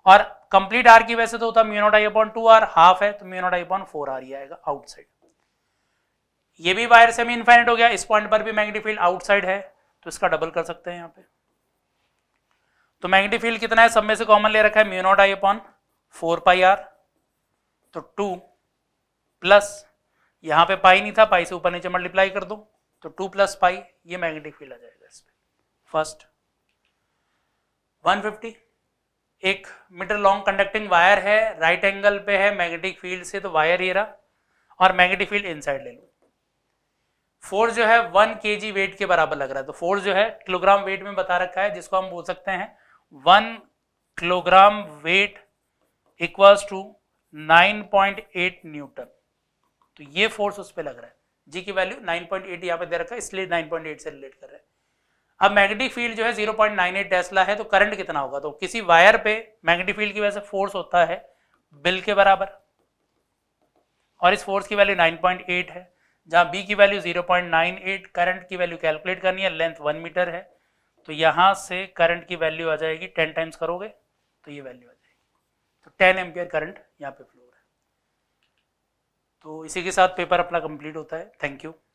और कंप्लीट आर की वैसे तो होता mu naught I upon two R half है तो mu naught I upon four R ही आएगा आउटसाइड ये भी वायर सेमी इनफाइनिट हो गया इस पॉइंट पर भी मैग्नेटिक फील्ड आउटसाइड है तो इसका डबल कर सकते हैं यहाँ पे तो मैग्नेटिक फील्ड कितना है सब में से कॉमन ले रखा है mu naught I upon four pi R तो टू प्लस यहाँ पे पाई नहीं था पाई से ऊपर नीचे मल्टीप्लाई कर दो तो टू प्लस पाई ये मैग्नेटिक फील्ड आ जाएगा इस पर फर्स्ट वन फिफ्टी एक मीटर लॉन्ग कंडक्टिंग वायर है राइट right एंगल पे है मैग्नेटिक फील्ड से तो वायर ये रहा और मैग्नेटिक फील्ड इनसाइड ले लो फोर्स जो है वन के वेट के बराबर लग रहा है तो फोर्स जो है किलोग्राम वेट में बता रखा है जिसको हम बोल सकते हैं one kilogram weight equals to nine point eight newton तो ये फोर्स उस पर लग रहा है जी की वैल्यू नाइन पॉइंट एट यहाँ पे दे रखा है इसलिए नाइन पॉइंट एट से रिलेट कर रहा है अब मैग्नेटिक फील्ड जो है 0.98 टेस्ला है तो करंट कितना होगा तो किसी वायर पे मैग्नेटिक फील्ड की वजह से फोर्स होता है बिल के बराबर और इस फोर्स की वैल्यू 9.8 है जहां बी की वैल्यू 0.98 करंट की वैल्यू कैलकुलेट करनी है लेंथ वन मीटर है तो यहां से करंट की वैल्यू आ जाएगी टेन टाइम्स करोगे तो ये वैल्यू आ जाएगी तो टेन एम्पियर करंट यहाँ पे फ्लोर है तो इसी के साथ पेपर अपना कंप्लीट होता है थैंक यू